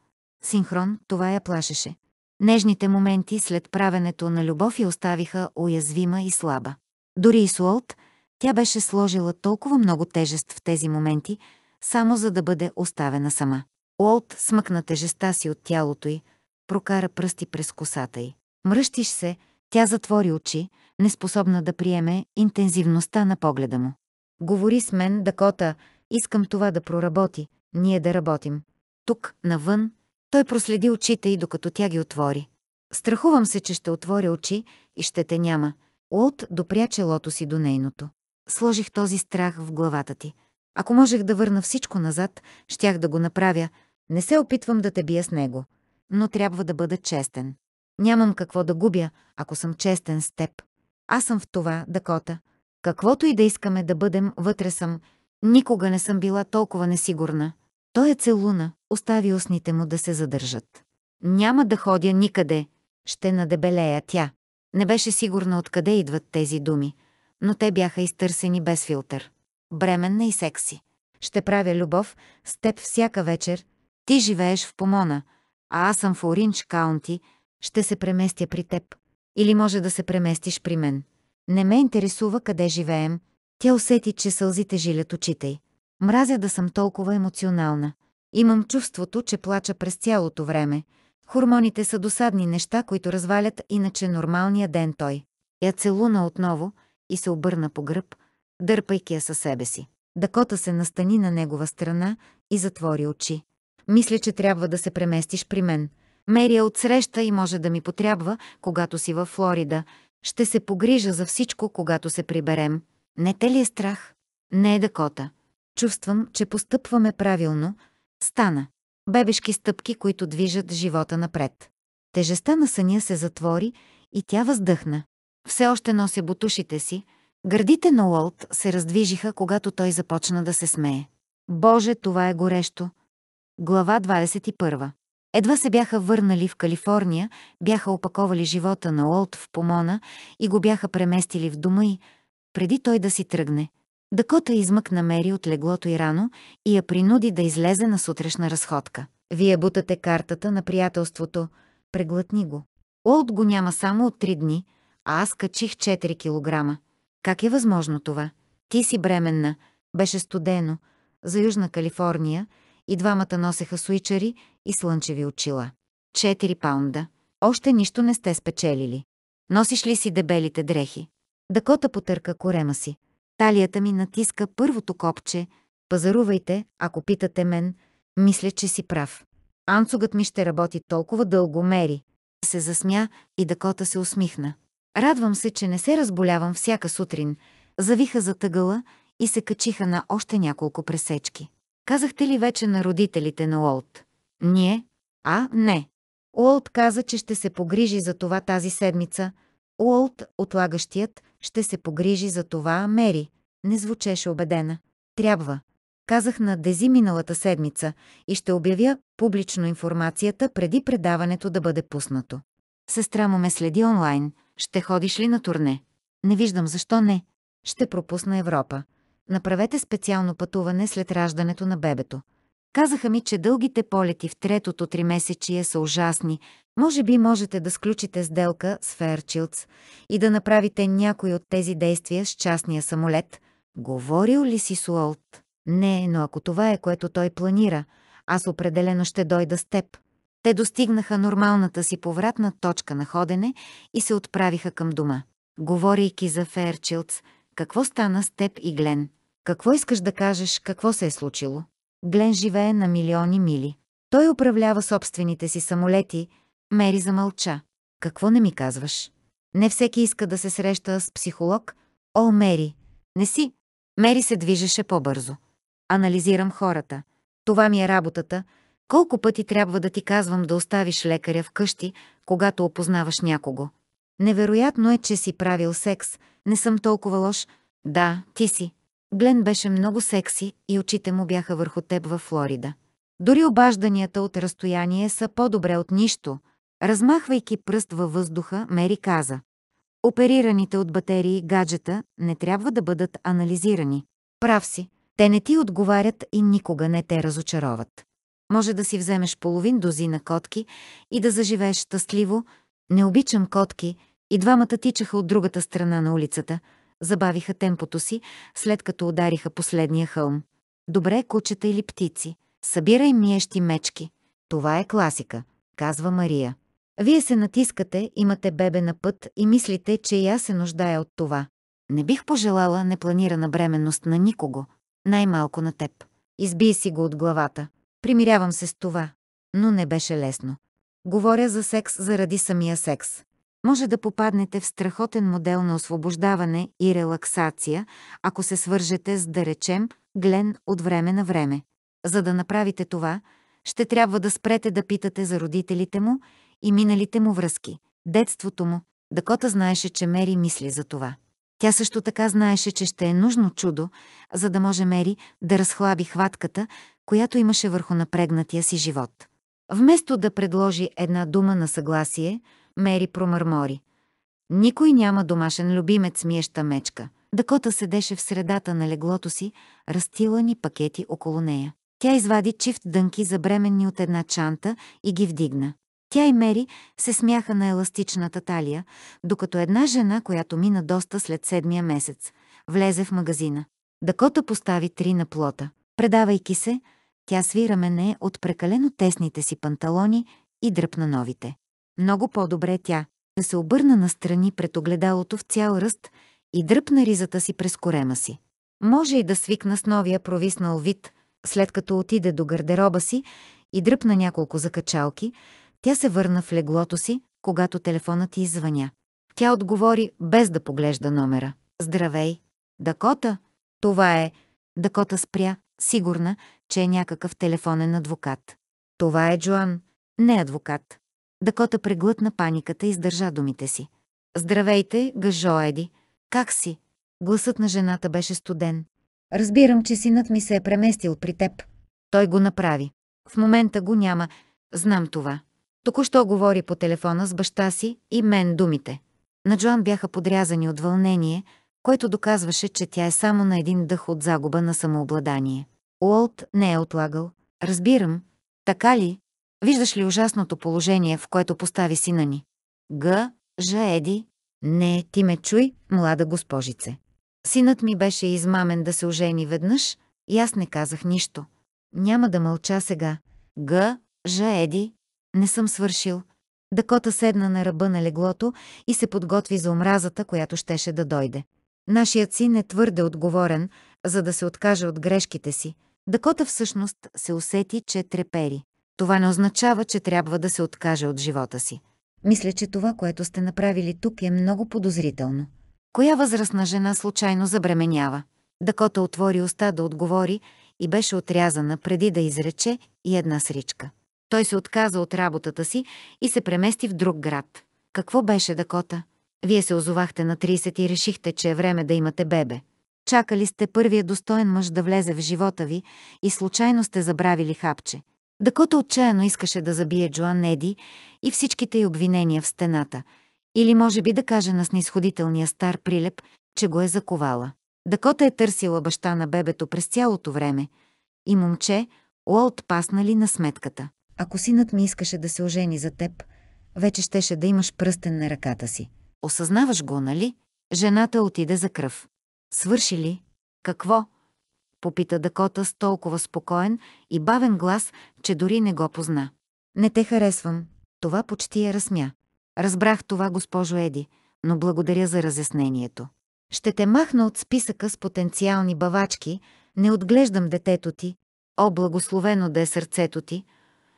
Синхрон, това я плашеше. Нежните моменти след правенето на любов я оставиха уязвима и слаба. Дори и Суолт, тя беше сложила толкова много тежест в тези моменти, само за да бъде оставена сама. Уолт смъкна тежеста си от тялото й, прокара пръсти през косата й. Мръщиш се, тя затвори очи, неспособна да приеме интензивността на погледа му. Говори с мен, Дакота, искам това да проработи, ние да работим. Тук, навън, той проследи очите й, докато тя ги отвори. Страхувам се, че ще отворя очи и ще те няма. Уолт допря челото си до нейното. Сложих този страх в главата ти. Ако можех да върна всичко назад, щях да го направя. Не се опитвам да те бия с него, но трябва да бъда честен. Нямам какво да губя, ако съм честен с теб. Аз съм в това, Дакота. Каквото и да искаме да бъдем, вътре съм. Никога не съм била толкова несигурна. Той е целуна, остави устните му да се задържат. Няма да ходя никъде, ще надебелея тя. Не беше сигурна откъде идват тези думи, но те бяха изтърсени без филтър бременна и секси. Ще правя любов с теб всяка вечер. Ти живееш в Помона, а аз съм в Оринч Каунти. Ще се преместя при теб. Или може да се преместиш при мен. Не ме интересува къде живеем. Тя усети, че сълзите жилят очите й. Мразя да съм толкова емоционална. Имам чувството, че плача през цялото време. Хормоните са досадни неща, които развалят иначе нормалния ден той. Я целуна отново и се обърна по гръб, дърпайки я със себе си. Дакота се настани на негова страна и затвори очи. Мисля, че трябва да се преместиш при мен. Мерия отсреща и може да ми потрябва, когато си във Флорида. Ще се погрижа за всичко, когато се приберем. Не те ли е страх? Не е Дакота. Чувствам, че постъпваме правилно. Стана. Бебешки стъпки, които движат живота напред. Тежестта на съня се затвори и тя въздъхна. Все още нося бутушите си, Гърдите на Уолт се раздвижиха, когато той започна да се смее. Боже, това е горещо! Глава 21. Едва се бяха върнали в Калифорния, бяха опаковали живота на Уолт в помона и го бяха преместили в дома й, преди той да си тръгне. Дакота измъкна Мери от леглото и рано и я принуди да излезе на сутрешна разходка. Вие бутате картата на приятелството. Преглътни го. Олд го няма само от три дни, а аз качих 4 килограма. Как е възможно това? Ти си бременна. Беше студено. За Южна Калифорния и двамата носеха суичари и слънчеви очила. Четири паунда. Още нищо не сте спечелили. Носиш ли си дебелите дрехи? Дакота потърка корема си. Талията ми натиска първото копче. Пазарувайте, ако питате мен. Мисля, че си прав. Анцугът ми ще работи толкова дълго, Мери. Се засмя и Дакота се усмихна. Радвам се, че не се разболявам всяка сутрин. Завиха за тъгъла и се качиха на още няколко пресечки. Казахте ли вече на родителите на Уолт? Ние? А, не. Уолт каза, че ще се погрижи за това тази седмица. Уолт, отлагащият, ще се погрижи за това Мери. Не звучеше убедена. Трябва. Казах на Дези миналата седмица и ще обявя публично информацията преди предаването да бъде пуснато. Сестра му ме следи онлайн – ще ходиш ли на турне? Не виждам защо не. Ще пропусна Европа. Направете специално пътуване след раждането на бебето. Казаха ми, че дългите полети в третото три месечие са ужасни. Може би можете да сключите сделка с Ферчилдс и да направите някой от тези действия с частния самолет. Говорил ли си Суолт? Не, но ако това е което той планира, аз определено ще дойда с теб. Те достигнаха нормалната си повратна точка на ходене и се отправиха към дома. Говорейки за Ферчилдс, какво стана с теб и Глен? Какво искаш да кажеш, какво се е случило? Глен живее на милиони мили. Той управлява собствените си самолети. Мери замълча. Какво не ми казваш? Не всеки иска да се среща с психолог. О, Мери, не си. Мери се движеше по-бързо. Анализирам хората. Това ми е работата – колко пъти трябва да ти казвам да оставиш лекаря вкъщи, когато опознаваш някого? Невероятно е, че си правил секс. Не съм толкова лош. Да, ти си. Глен беше много секси и очите му бяха върху теб във Флорида. Дори обажданията от разстояние са по-добре от нищо. Размахвайки пръст във въздуха, Мери каза. Оперираните от батерии гаджета не трябва да бъдат анализирани. Прав си. Те не ти отговарят и никога не те разочароват. Може да си вземеш половин дозина котки и да заживееш щастливо. Не обичам котки. И двамата тичаха от другата страна на улицата, забавиха темпото си, след като удариха последния хълм. Добре кучета или птици. Събирай миещи мечки. Това е класика, казва Мария. Вие се натискате, имате бебе на път и мислите, че и аз се нуждая от това. Не бих пожелала непланирана бременност на никого, най-малко на теб. Избий си го от главата. Примирявам се с това. Но не беше лесно. Говоря за секс заради самия секс. Може да попаднете в страхотен модел на освобождаване и релаксация, ако се свържете с, да речем, глен от време на време. За да направите това, ще трябва да спрете да питате за родителите му и миналите му връзки, детството му. Дакота знаеше, че Мери мисли за това. Тя също така знаеше, че ще е нужно чудо, за да може Мери да разхлаби хватката, която имаше върху напрегнатия си живот. Вместо да предложи една дума на съгласие, Мери промърмори. Никой няма домашен любимец миеща мечка. Дакота седеше в средата на леглото си, разтилани пакети около нея. Тя извади чифт дънки за бременни от една чанта и ги вдигна. Тя и Мери се смяха на еластичната талия, докато една жена, която мина доста след седмия месец, влезе в магазина. Дакота постави три на плота – Предавайки се, тя свира мене от прекалено тесните си панталони и дръпна новите. Много по-добре тя да се обърна настрани пред огледалото в цял ръст и дръпна ризата си през корема си. Може и да свикна с новия провиснал вид, след като отиде до гардероба си и дръпна няколко закачалки, тя се върна в леглото си, когато телефонът й звъня. Тя отговори без да поглежда номера. Здравей! Дакота! Това е... Дакота спря, сигурна, че е някакъв телефонен адвокат. Това е Джоан, не адвокат. Дакота преглътна паниката и сдържа думите си. Здравейте, гъжо Еди. Как си? Гласът на жената беше студен. Разбирам, че синът ми се е преместил при теб. Той го направи. В момента го няма. Знам това. Току-що говори по телефона с баща си и мен думите. На Джоан бяха подрязани от вълнение, което доказваше, че тя е само на един дъх от загуба на самообладание. Уолт не е отлагал. Разбирам. Така ли? Виждаш ли ужасното положение, в което постави сина ни? Г. Ж. Еди. Не, ти ме чуй, млада госпожице. Синът ми беше измамен да се ожени веднъж и аз не казах нищо. Няма да мълча сега. Г. Ж. Еди. Не съм свършил. Дакота седна на ръба на леглото и се подготви за омразата, която щеше да дойде. Нашият син е твърде отговорен, за да се откаже от грешките си, Дакота всъщност се усети, че трепери. Това не означава, че трябва да се откаже от живота си. Мисля, че това, което сте направили тук е много подозрително. Коя възрастна жена случайно забременява? Дакота отвори уста да отговори и беше отрязана преди да изрече и една сричка. Той се отказа от работата си и се премести в друг град. Какво беше Дакота? Вие се озовахте на 30 и решихте, че е време да имате бебе. Чакали сте първия достоен мъж да влезе в живота ви и случайно сте забравили хапче. Дакота отчаяно искаше да забие Джоан Еди и всичките й обвинения в стената. Или може би да каже на снисходителния стар прилеп, че го е заковала. Дакота е търсила баща на бебето през цялото време. И момче, Уолт паснали на сметката. Ако синът ми искаше да се ожени за теб, вече щеше да имаш пръстен на ръката си. Осъзнаваш го, нали? Жената отиде за кръв. Свърши ли? Какво? Попита Дакота с толкова спокоен и бавен глас, че дори не го позна. Не те харесвам. Това почти я разсмя. Разбрах това, госпожо Еди, но благодаря за разяснението. Ще те махна от списъка с потенциални бавачки, не отглеждам детето ти. О, благословено да е сърцето ти.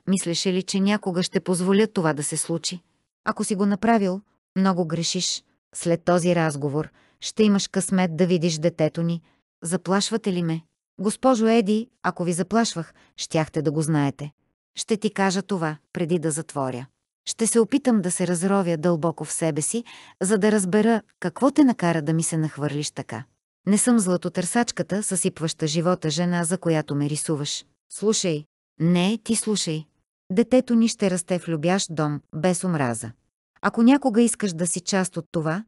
Мислеше ли, че някога ще позволя това да се случи? Ако си го направил, много грешиш. След този разговор – ще имаш късмет да видиш детето ни. Заплашвате ли ме? Госпожо Еди, ако ви заплашвах, щяхте да го знаете. Ще ти кажа това, преди да затворя. Ще се опитам да се разровя дълбоко в себе си, за да разбера какво те накара да ми се нахвърлиш така. Не съм златотърсачката, съсипваща живота жена, за която ме рисуваш. Слушай. Не, ти слушай. Детето ни ще расте в любящ дом, без омраза. Ако някога искаш да си част от това,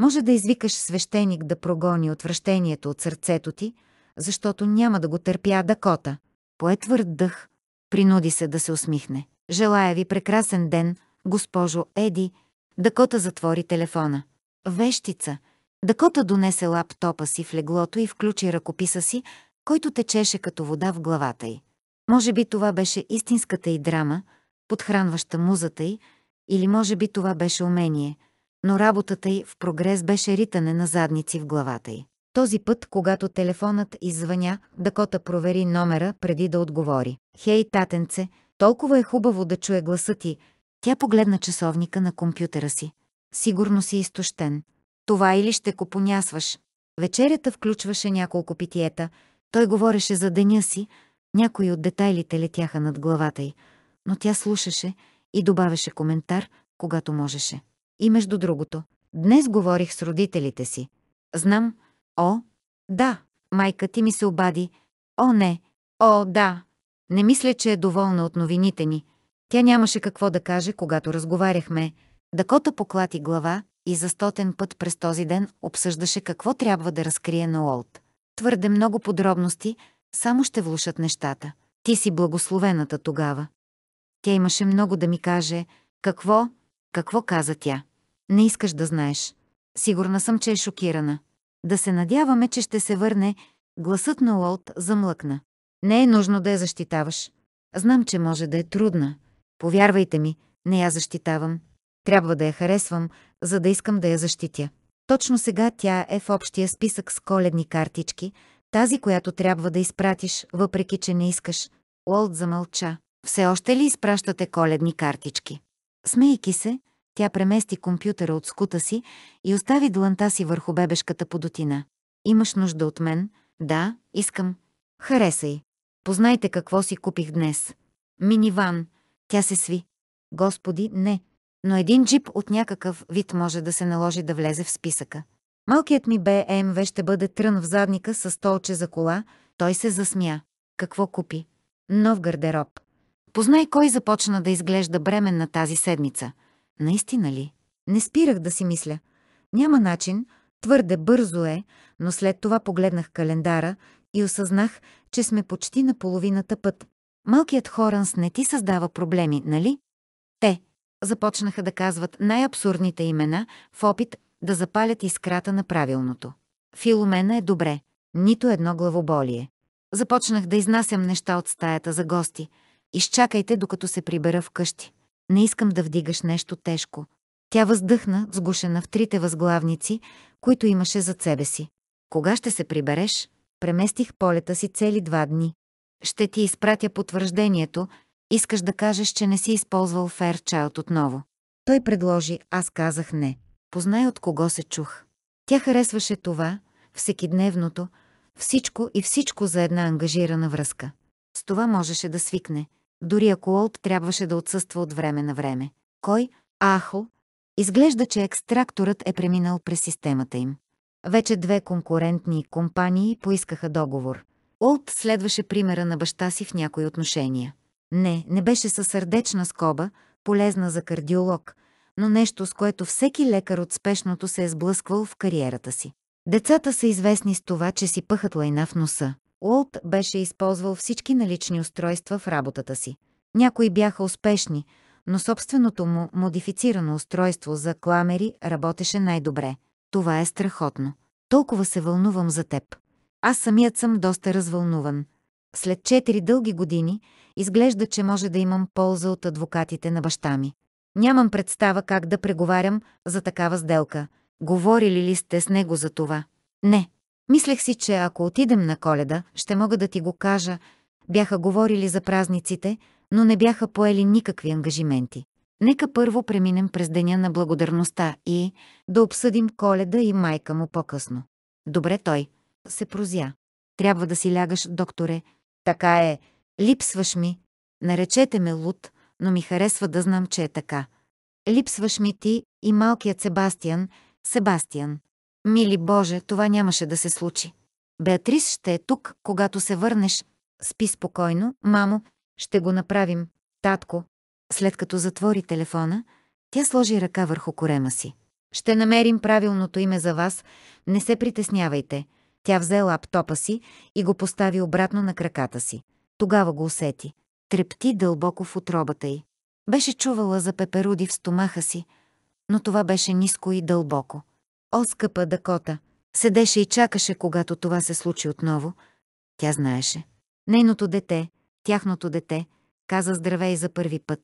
може да извикаш свещеник да прогони отвращението от сърцето ти, защото няма да го търпя Дакота. Пое твърд дъх. Принуди се да се усмихне. Желая ви прекрасен ден, госпожо Еди. Дакота затвори телефона. Вещица. Дакота донесе лаптопа си в леглото и включи ръкописа си, който течеше като вода в главата й. Може би това беше истинската й драма, подхранваща музата й, или може би това беше умение – но работата й в прогрес беше ритане на задници в главата й. Този път, когато телефонът извъня, Дакота провери номера преди да отговори. «Хей, татенце, толкова е хубаво да чуе гласа ти». Тя погледна часовника на компютъра си. Сигурно си изтощен. Това или ще копонясваш. Вечерята включваше няколко питиета. Той говореше за деня си. Някои от детайлите летяха над главата й. Но тя слушаше и добавяше коментар, когато можеше. И между другото, днес говорих с родителите си. Знам, о, да, майка ти ми се обади, о, не, о, да. Не мисля, че е доволна от новините ни. Тя нямаше какво да каже, когато разговаряхме. Дакота поклати глава и за стотен път през този ден обсъждаше какво трябва да разкрие на Олд. Твърде много подробности, само ще влушат нещата. Ти си благословената тогава. Тя имаше много да ми каже. Какво? Какво каза тя? Не искаш да знаеш. Сигурна съм, че е шокирана. Да се надяваме, че ще се върне. Гласът на Уолт замлъкна. Не е нужно да я защитаваш. Знам, че може да е трудна. Повярвайте ми, не я защитавам. Трябва да я харесвам, за да искам да я защитя. Точно сега тя е в общия списък с коледни картички, тази, която трябва да изпратиш, въпреки че не искаш. Уолт замълча. Все още ли изпращате коледни картички? Смейки се, тя премести компютъра от скута си и остави дланта си върху бебешката подотина. Имаш нужда от мен? Да, искам. Харесай. Познайте какво си купих днес. Миниван. Тя се сви. Господи, не. Но един джип от някакъв вид може да се наложи да влезе в списъка. Малкият ми БМВ ще бъде трън в задника с столче за кола. Той се засмя. Какво купи? Нов гардероб. Познай кой започна да изглежда бременна тази седмица. Наистина ли? Не спирах да си мисля. Няма начин, твърде бързо е, но след това погледнах календара и осъзнах, че сме почти на половината път. Малкият Хоранс не ти създава проблеми, нали? Те започнаха да казват най-абсурдните имена в опит да запалят искрата на правилното. Филомена е добре, нито едно главоболие. Започнах да изнасям неща от стаята за гости. Изчакайте, докато се прибера вкъщи. Не искам да вдигаш нещо тежко. Тя въздъхна, сгушена в трите възглавници, които имаше зад себе си. Кога ще се прибереш? Преместих полета си цели два дни. Ще ти изпратя потвърждението. Искаш да кажеш, че не си използвал Fairchild отново. Той предложи, аз казах не. Познай от кого се чух. Тя харесваше това, всекидневното, всичко и всичко за една ангажирана връзка. С това можеше да свикне – дори ако Олд трябваше да отсъства от време на време. Кой? Ахо. Изглежда, че екстракторът е преминал през системата им. Вече две конкурентни компании поискаха договор. Олд следваше примера на баща си в някои отношения. Не, не беше със сърдечна скоба, полезна за кардиолог, но нещо, с което всеки лекар от спешното се е сблъсквал в кариерата си. Децата са известни с това, че си пъхат лайна в носа. Уолт беше използвал всички налични устройства в работата си. Някои бяха успешни, но собственото му модифицирано устройство за кламери работеше най-добре. Това е страхотно. Толкова се вълнувам за теб. Аз самият съм доста развълнуван. След четири дълги години изглежда, че може да имам полза от адвокатите на баща ми. Нямам представа как да преговарям за такава сделка. Говорили ли сте с него за това? Не, Мислех си, че ако отидем на коледа, ще мога да ти го кажа. Бяха говорили за празниците, но не бяха поели никакви ангажименти. Нека първо преминем през деня на благодарността и да обсъдим коледа и майка му по-късно. Добре той, се прозя. Трябва да си лягаш, докторе. Така е. Липсваш ми. Наречете ме луд, но ми харесва да знам, че е така. Липсваш ми ти и малкият Себастиан, Себастиан. Мили Боже, това нямаше да се случи. Беатрис ще е тук, когато се върнеш. Спи спокойно, мамо, ще го направим, татко. След като затвори телефона, тя сложи ръка върху корема си. Ще намерим правилното име за вас, не се притеснявайте. Тя взе лаптопа си и го постави обратно на краката си. Тогава го усети. Трепти дълбоко в отробата й. Беше чувала за пеперуди в стомаха си, но това беше ниско и дълбоко. О, скъпа Дакота! Седеше и чакаше, когато това се случи отново. Тя знаеше. Нейното дете, тяхното дете, каза здравей за първи път.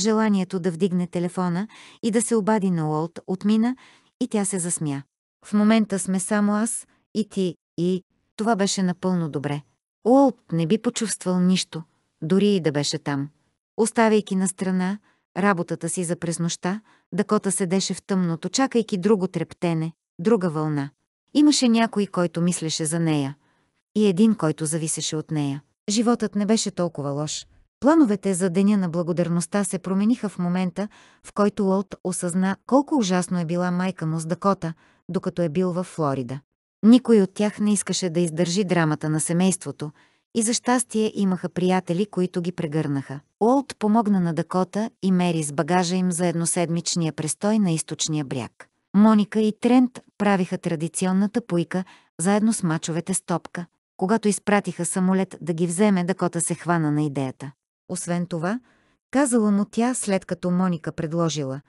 Желанието да вдигне телефона и да се обади на Уолт отмина и тя се засмя. В момента сме само аз и ти и това беше напълно добре. Уолт не би почувствал нищо, дори и да беше там. Оставяйки на страна, работата си за през нощта, Дакота седеше в тъмното, чакайки друго трептене, друга вълна. Имаше някой, който мислеше за нея, и един, който зависеше от нея. Животът не беше толкова лош. Плановете за Деня на благодарността се промениха в момента, в който Лолт осъзна колко ужасно е била майка му с Дакота, докато е бил във Флорида. Никой от тях не искаше да издържи драмата на семейството и за щастие имаха приятели, които ги прегърнаха. Уолт помогна на Дакота и Мери с багажа им за едноседмичния престой на източния бряг. Моника и Трент правиха традиционната пуйка заедно с мачовете с топка. Когато изпратиха самолет да ги вземе, Дакота се хвана на идеята. Освен това, казала му тя след като Моника предложила,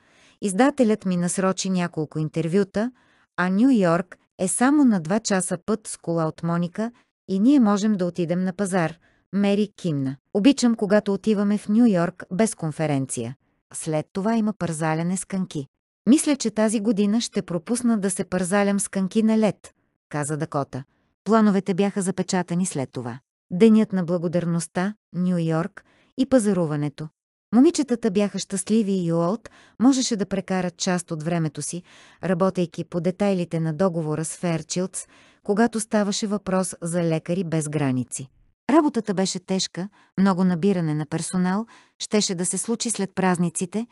издателят ми насрочи няколко интервюта, а Нью Йорк е само на два часа път с кола от Моника и ние можем да отидем на пазар, Мери кимна. Обичам, когато отиваме в Нью Йорк без конференция. След това има пързаляне с канки. Мисля, че тази година ще пропусна да се пързалям с канки на лед, каза Дакота. Плановете бяха запечатани след това. Денят на благодарността, Нью Йорк и пазаруването. Момичетата бяха щастливи и Уолт можеше да прекарат част от времето си, работейки по детайлите на договора с Ферчилдс, когато ставаше въпрос за лекари без граници. Работата беше тежка, много набиране на персонал, щеше да се случи след празниците,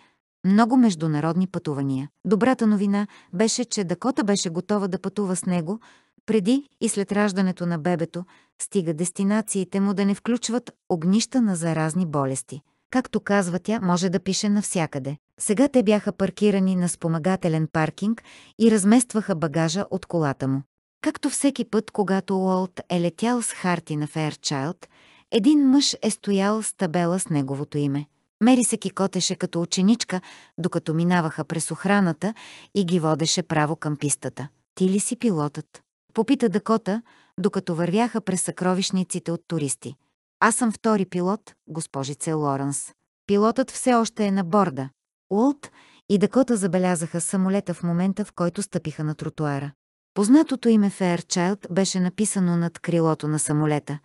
много международни пътувания. Добрата новина беше, че Дакота беше готова да пътува с него, преди и след раждането на бебето, стига дестинациите му да не включват огнища на заразни болести. Както казва тя, може да пише навсякъде. Сега те бяха паркирани на спомагателен паркинг и разместваха багажа от колата му. Както всеки път, когато Уолт е летял с Харти на Фейрчайлд, един мъж е стоял с табела с неговото име. Мери се кикотеше като ученичка, докато минаваха през охраната и ги водеше право към пистата. «Ти ли си пилотът?» Попита Дакота, докато вървяха през съкровищниците от туристи. «Аз съм втори пилот, госпожице Лоренс. Пилотът все още е на борда». Уолт и Дакота забелязаха самолета в момента, в който стъпиха на тротуара. Познатото име Fairchild беше написано над крилото на самолета,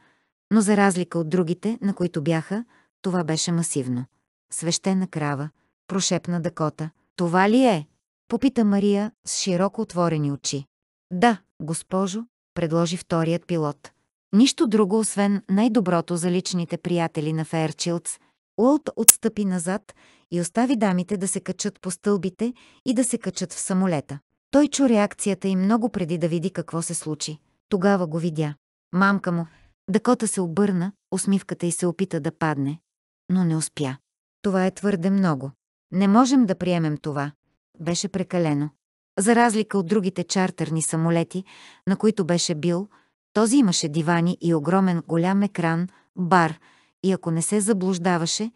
но за разлика от другите, на които бяха, това беше масивно. Свещена крава, прошепна Дакота. Това ли е? Попита Мария с широко отворени очи. Да, госпожо, предложи вторият пилот. Нищо друго, освен най-доброто за личните приятели на Фейерчилдс, Уолт отстъпи назад и остави дамите да се качат по стълбите и да се качат в самолета. Той чу реакцията и много преди да види какво се случи. Тогава го видя. Мамка му, Дакота се обърна, усмивката й се опита да падне, но не успя. Това е твърде много. Не можем да приемем това. Беше прекалено. За разлика от другите чартерни самолети, на които беше бил, този имаше дивани и огромен голям екран, бар и ако не се заблуждаваше,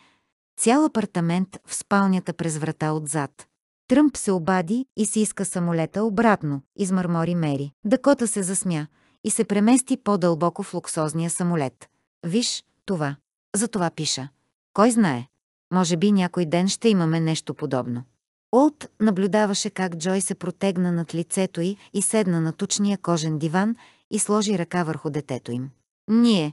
цял апартамент в спалнята през врата отзад. Тръмп се обади и си иска самолета обратно, измърмори Мери. Дакота се засмя и се премести по-дълбоко в луксозния самолет. Виж, това. За това пиша. Кой знае? Може би някой ден ще имаме нещо подобно. Олт наблюдаваше как Джой се протегна над лицето й и седна на тучния кожен диван и сложи ръка върху детето им. Ние.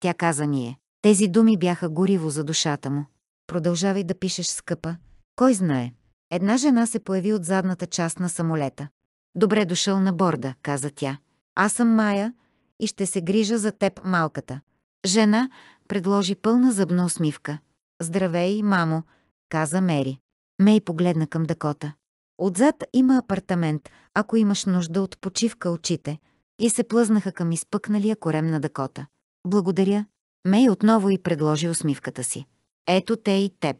Тя каза ние. Тези думи бяха гориво за душата му. Продължавай да пишеш, скъпа. Кой знае? Една жена се появи от задната част на самолета. Добре дошъл на борда, каза тя. Аз съм Мая и ще се грижа за теб, малката. Жена предложи пълна зъбна усмивка. Здравей, мамо, каза Мери. Мей погледна към Дакота. Отзад има апартамент, ако имаш нужда от почивка очите. И се плъзнаха към изпъкналия корем на Дакота. Благодаря. Мей отново и предложи усмивката си. Ето те и теб.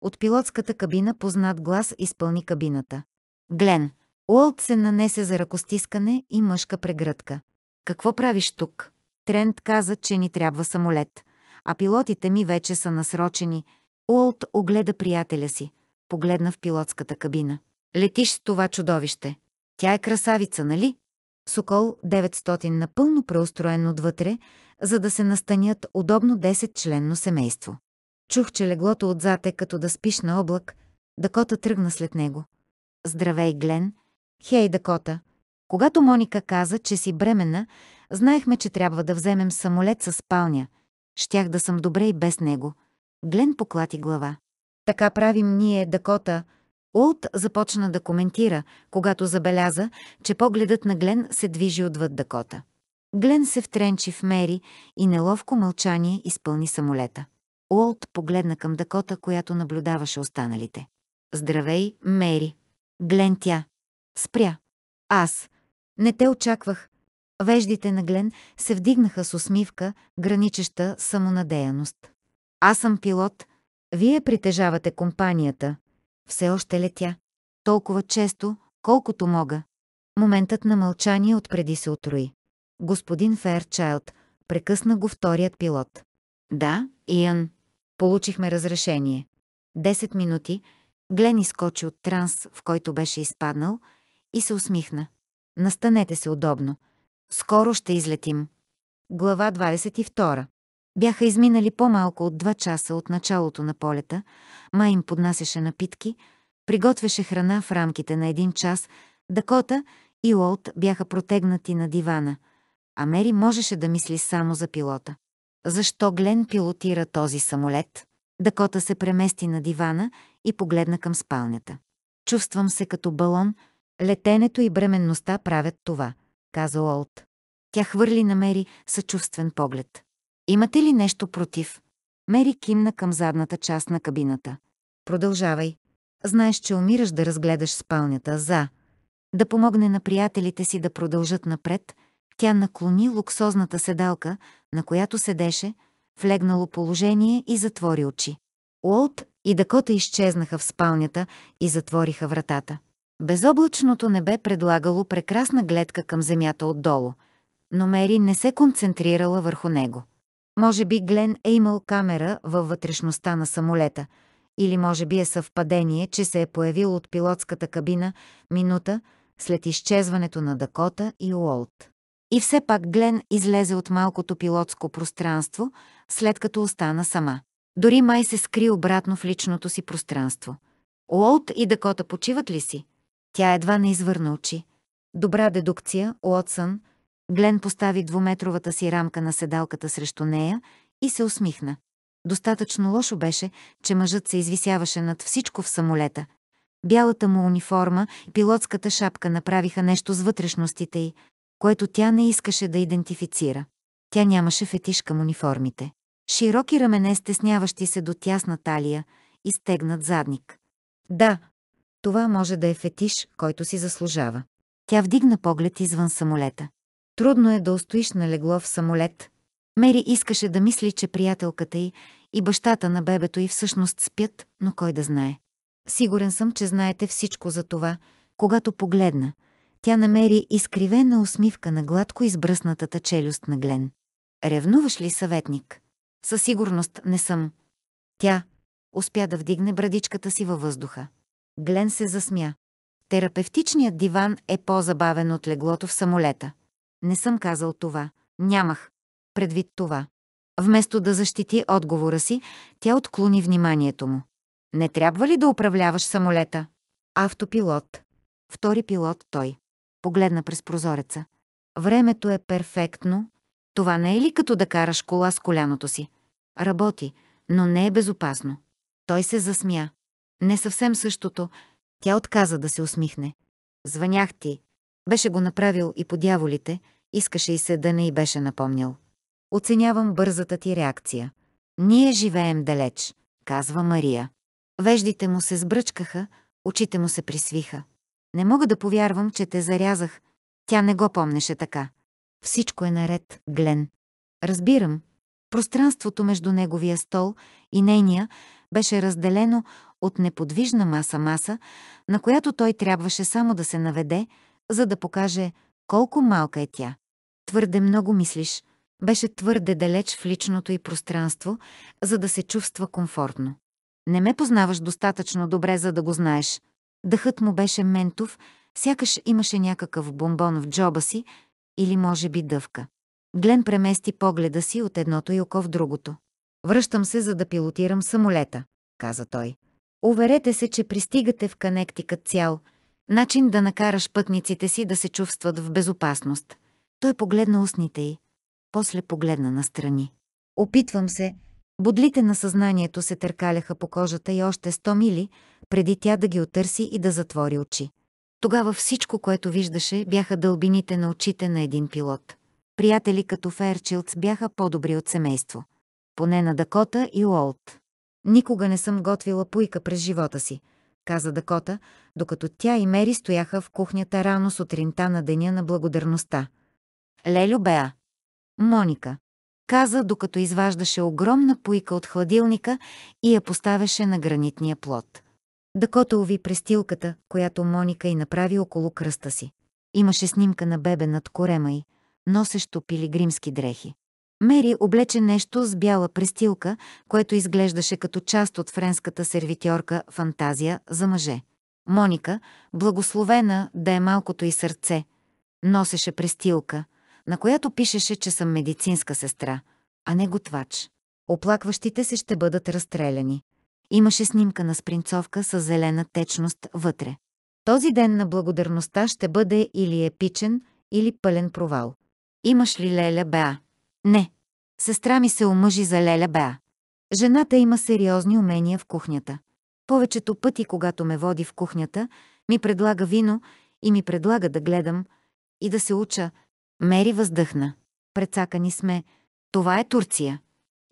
От пилотската кабина познат глас изпълни кабината. Глен, Уолт се нанесе за ръкостискане и мъжка прегръдка. Какво правиш тук? Трент каза, че ни трябва самолет, а пилотите ми вече са насрочени. Уолт огледа приятеля си, погледна в пилотската кабина. Летиш с това чудовище. Тя е красавица, нали? Сокол 900 напълно преустроен отвътре, за да се настанят удобно 10-членно семейство. Чух, че леглото отзад е като да спиш на облак. Дакота тръгна след него. Здравей, Глен. Хей, Дакота. Когато Моника каза, че си бременна, знаехме, че трябва да вземем самолет със спалня. Щях да съм добре и без него. Глен поклати глава. Така правим ние, Дакота. Улт започна да коментира, когато забеляза, че погледът на Глен се движи отвъд Дакота. Глен се втренчи в Мери и неловко мълчание изпълни самолета. Уолт погледна към Дакота, която наблюдаваше останалите. Здравей, Мери. Глен тя. Спря. Аз. Не те очаквах. Веждите на Глен се вдигнаха с усмивка, граничеща самонадеяност. Аз съм пилот. Вие притежавате компанията. Все още летя. Толкова често, колкото мога. Моментът на мълчание отпреди се отруи. Господин Ферчайлд прекъсна го вторият пилот. Да, Иан. Получихме разрешение. Десет минути Глен изкочи от транс, в който беше изпаднал, и се усмихна. Настанете се удобно. Скоро ще излетим. Глава 22. Бяха изминали по-малко от два часа от началото на полета, ма им поднасяше напитки, приготвяше храна в рамките на един час, Дакота и Уолт бяха протегнати на дивана, а Мери можеше да мисли само за пилота. Защо Глен пилотира този самолет? Дакота се премести на дивана и погледна към спалнята. Чувствам се като балон. Летенето и бременността правят това, каза Олт. Тя хвърли на Мери съчувствен поглед. Имате ли нещо против? Мери кимна към задната част на кабината. Продължавай. Знаеш, че умираш да разгледаш спалнята за. Да помогне на приятелите си да продължат напред – тя наклони луксозната седалка, на която седеше, в легнало положение и затвори очи. Уолт и Дакота изчезнаха в спалнята и затвориха вратата. Безоблачното небе предлагало прекрасна гледка към земята отдолу, но Мери не се концентрирала върху него. Може би Глен е имал камера във вътрешността на самолета, или може би е съвпадение, че се е появил от пилотската кабина минута след изчезването на Дакота и Уолт. И все пак Глен излезе от малкото пилотско пространство, след като остана сама. Дори май се скри обратно в личното си пространство. Уолт и Дакота почиват ли си? Тя едва не извърна очи. Добра дедукция, Уотсън. Глен постави двуметровата си рамка на седалката срещу нея и се усмихна. Достатъчно лошо беше, че мъжът се извисяваше над всичко в самолета. Бялата му униформа и пилотската шапка направиха нещо с вътрешностите й, което тя не искаше да идентифицира. Тя нямаше фетиш към униформите. Широки рамене, стесняващи се до тясна талия и стегнат задник. Да, това може да е фетиш, който си заслужава. Тя вдигна поглед извън самолета. Трудно е да устоиш на легло в самолет. Мери искаше да мисли, че приятелката й и бащата на бебето й всъщност спят, но кой да знае. Сигурен съм, че знаете всичко за това, когато погледна – тя намери изкривена усмивка на гладко избръснатата челюст на Глен. Ревнуваш ли съветник? Със сигурност не съм. Тя успя да вдигне брадичката си във въздуха. Глен се засмя. Терапевтичният диван е по-забавен от леглото в самолета. Не съм казал това. Нямах. Предвид това. Вместо да защити отговора си, тя отклони вниманието му. Не трябва ли да управляваш самолета? Автопилот. Втори пилот той погледна през прозореца. Времето е перфектно. Това не е ли като да караш кола с коляното си? Работи, но не е безопасно. Той се засмя. Не съвсем същото. Тя отказа да се усмихне. Звънях ти. Беше го направил и по дяволите. Искаше и се да не й беше напомнял. Оценявам бързата ти реакция. Ние живеем далеч, казва Мария. Веждите му се сбръчкаха, очите му се присвиха. Не мога да повярвам, че те зарязах. Тя не го помнеше така. Всичко е наред, Глен. Разбирам. Пространството между неговия стол и нейния беше разделено от неподвижна маса-маса, на която той трябваше само да се наведе, за да покаже колко малка е тя. Твърде много мислиш. Беше твърде далеч в личното и пространство, за да се чувства комфортно. Не ме познаваш достатъчно добре, за да го знаеш, Дъхът му беше ментов, сякаш имаше някакъв бомбон в джоба си или може би дъвка. Глен премести погледа си от едното и око в другото. Връщам се, за да пилотирам самолета, каза той. Уверете се, че пристигате в Канектикът цял. Начин да накараш пътниците си да се чувстват в безопасност. Той погледна устните й. После погледна настрани. Опитвам се. Бодлите на съзнанието се търкаляха по кожата и още сто мили, преди тя да ги отърси и да затвори очи. Тогава всичко, което виждаше, бяха дълбините на очите на един пилот. Приятели като Ферчилдс бяха по-добри от семейство. Поне на Дакота и Уолт. Никога не съм готвила пуйка през живота си, каза Дакота, докато тя и Мери стояха в кухнята рано сутринта на Деня на благодарността. Лелю Беа. Моника. Каза, докато изваждаше огромна пуйка от хладилника и я поставяше на гранитния плод. Дакота уви престилката, която Моника й направи около кръста си. Имаше снимка на бебе над корема й, носещо пилигримски дрехи. Мери облече нещо с бяла престилка, което изглеждаше като част от френската сервитьорка фантазия за мъже. Моника, благословена да е малкото и сърце, носеше престилка, на която пишеше, че съм медицинска сестра, а не готвач. Оплакващите се ще бъдат разстреляни. Имаше снимка на спринцовка с зелена течност вътре. Този ден на благодарността ще бъде или епичен, или пълен провал. Имаш ли Леля Беа? Не. Сестра ми се омъжи за Леля Беа. Жената има сериозни умения в кухнята. Повечето пъти, когато ме води в кухнята, ми предлага вино и ми предлага да гледам и да се уча. Мери въздъхна. Прецакани сме. Това е Турция.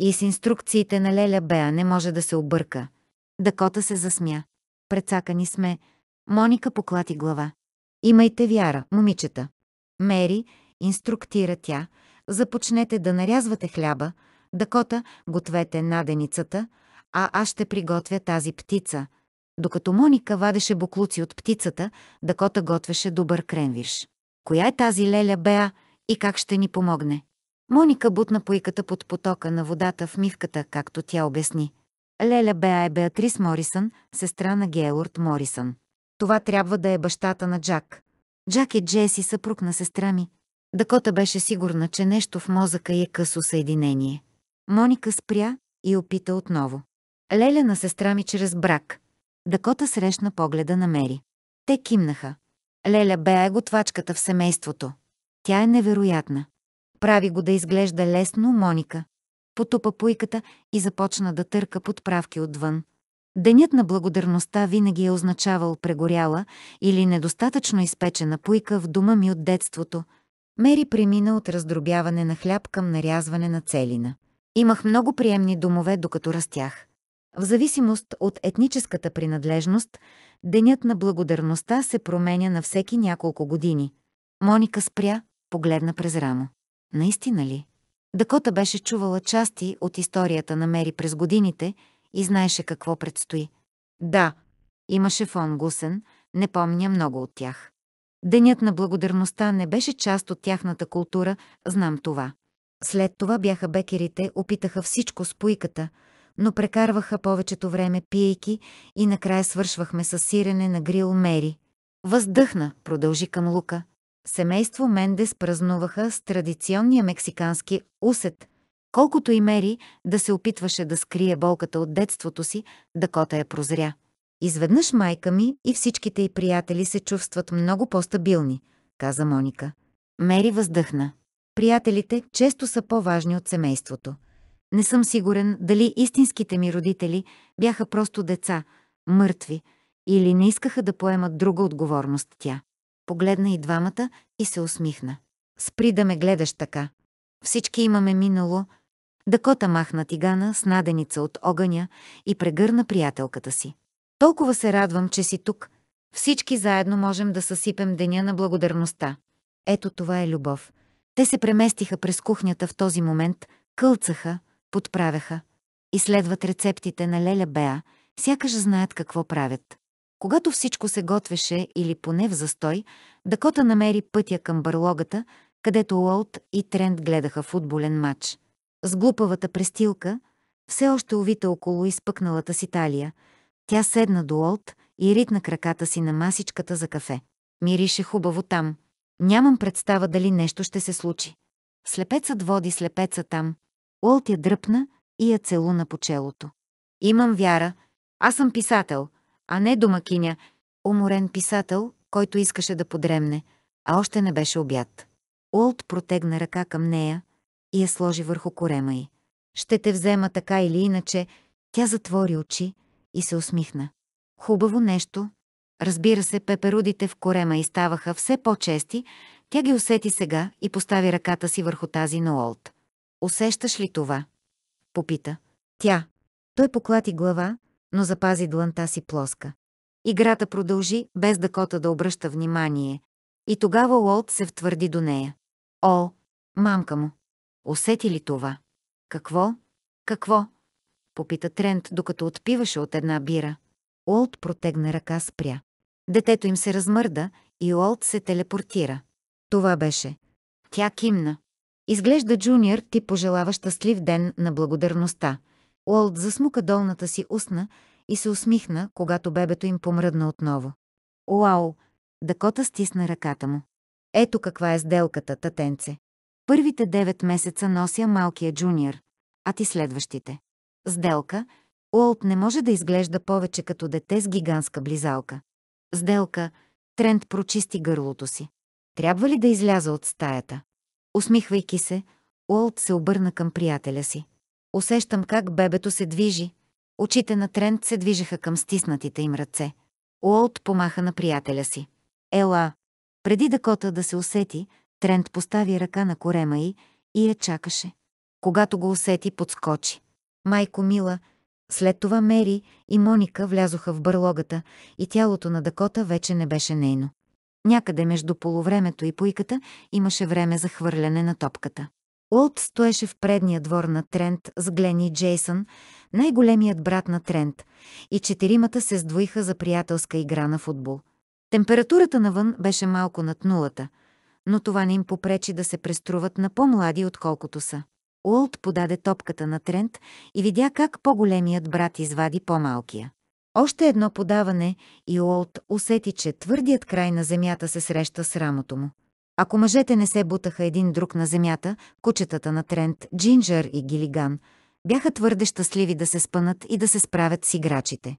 И с инструкциите на Леля Беа не може да се обърка. Дакота се засмя. Прецакани сме. Моника поклати глава. Имайте вяра, момичета. Мери, инструктира тя, започнете да нарязвате хляба, Дакота, гответе наденицата, а аз ще приготвя тази птица. Докато Моника вадеше буклуци от птицата, Дакота готвеше добър кренвиш. Коя е тази Леля Беа и как ще ни помогне? Моника бутна поиката под потока на водата в мивката, както тя обясни. Леля Беа е Беатрис Морисън, сестра на Гейлорд Морисън. Това трябва да е бащата на Джак. Джак и Джеси съпруг на сестра ми. Дакота беше сигурна, че нещо в мозъка е късо съединение. Моника спря и опита отново. Леля на сестра ми чрез брак. Дакота срещна погледа на Мери. Те кимнаха. Леля Беа е готвачката в семейството. Тя е невероятна. Направи го да изглежда лесно Моника. Потупа пуйката и започна да търка подправки отвън. Денят на благодарността винаги е означавал прегоряла или недостатъчно изпечена пуйка в дома ми от детството. Мери премина от раздробяване на хляб към нарязване на целина. Имах много приемни домове, докато растях. В зависимост от етническата принадлежност, денят на благодарността се променя на всеки няколко години. Моника спря, погледна през рамо. Наистина ли? Дакота беше чувала части от историята на Мери през годините и знаеше какво предстои. Да, имаше фон Гусен, не помня много от тях. Денят на благодарността не беше част от тяхната култура, знам това. След това бяха бекерите, опитаха всичко с пуйката, но прекарваха повечето време пиейки и накрая свършвахме с сирене на грил Мери. Въздъхна, продължи към Лука – семейство Мендес празнуваха с традиционния мексикански усет. Колкото и Мери да се опитваше да скрие болката от детството си, Дакота я прозря. Изведнъж майка ми и всичките й приятели се чувстват много по-стабилни, каза Моника. Мери въздъхна. Приятелите често са по-важни от семейството. Не съм сигурен дали истинските ми родители бяха просто деца, мъртви, или не искаха да поемат друга отговорност тя. Погледна и двамата и се усмихна. Спри да ме гледаш така. Всички имаме минало. Дакота махна тигана с наденица от огъня и прегърна приятелката си. Толкова се радвам, че си тук. Всички заедно можем да съсипем деня на благодарността. Ето това е любов. Те се преместиха през кухнята в този момент, кълцаха, подправяха. Изследват рецептите на Леля Беа, сякаш знаят какво правят. Когато всичко се готвеше или поне в застой, Дакота намери пътя към барлогата, където Уолт и Трент гледаха футболен матч. С глупавата престилка, все още увита около изпъкналата си талия, тя седна до Уолт и ритна краката си на масичката за кафе. Мирише хубаво там. Нямам представа дали нещо ще се случи. Слепецът води слепеца там. Уолт я дръпна и я целуна по челото. Имам вяра. Аз съм писател а не домакиня, уморен писател, който искаше да подремне, а още не беше обяд. Уолт протегна ръка към нея и я сложи върху корема й. Ще те взема така или иначе. Тя затвори очи и се усмихна. Хубаво нещо. Разбира се, пеперудите в корема и ставаха все по-чести. Тя ги усети сега и постави ръката си върху тази на Олт. Усещаш ли това? Попита. Тя. Той поклати глава, но запази дланта си плоска. Играта продължи, без Дакота да обръща внимание. И тогава Уолт се втвърди до нея. О, мамка му! Усети ли това? Какво? Какво? Попита Трент, докато отпиваше от една бира. Уолт протегна ръка спря. Детето им се размърда и Уолт се телепортира. Това беше. Тя кимна. Изглежда Джуниор ти пожелава щастлив ден на благодарността – Уолт засмука долната си устна и се усмихна, когато бебето им помръдна отново. Уау! Дакота стисна ръката му. Ето каква е сделката, татенце. Първите девет месеца нося малкия джуниор, а ти следващите. Сделка. Уолт не може да изглежда повече като дете с гигантска близалка. Сделка. Трент прочисти гърлото си. Трябва ли да изляза от стаята? Усмихвайки се, Уолт се обърна към приятеля си. Усещам как бебето се движи. Очите на Трент се движеха към стиснатите им ръце. Уолт помаха на приятеля си. Ела! Преди Дакота да се усети, Трент постави ръка на корема й и я чакаше. Когато го усети, подскочи. Майко мила, след това Мери и Моника влязоха в бърлогата и тялото на Дакота вече не беше нейно. Някъде между полувремето и пуйката имаше време за хвърляне на топката. Уолт стоеше в предния двор на Трент с Глени Джейсън, най-големият брат на Трент, и четиримата се сдвоиха за приятелска игра на футбол. Температурата навън беше малко над нулата, но това не им попречи да се преструват на по-млади, отколкото са. Уолт подаде топката на Трент и видя как по-големият брат извади по-малкия. Още едно подаване и Уолт усети, че твърдият край на земята се среща с рамото му. Ако мъжете не се бутаха един друг на земята, кучетата на Трент, Джинджер и Гилиган бяха твърде щастливи да се спънат и да се справят с играчите.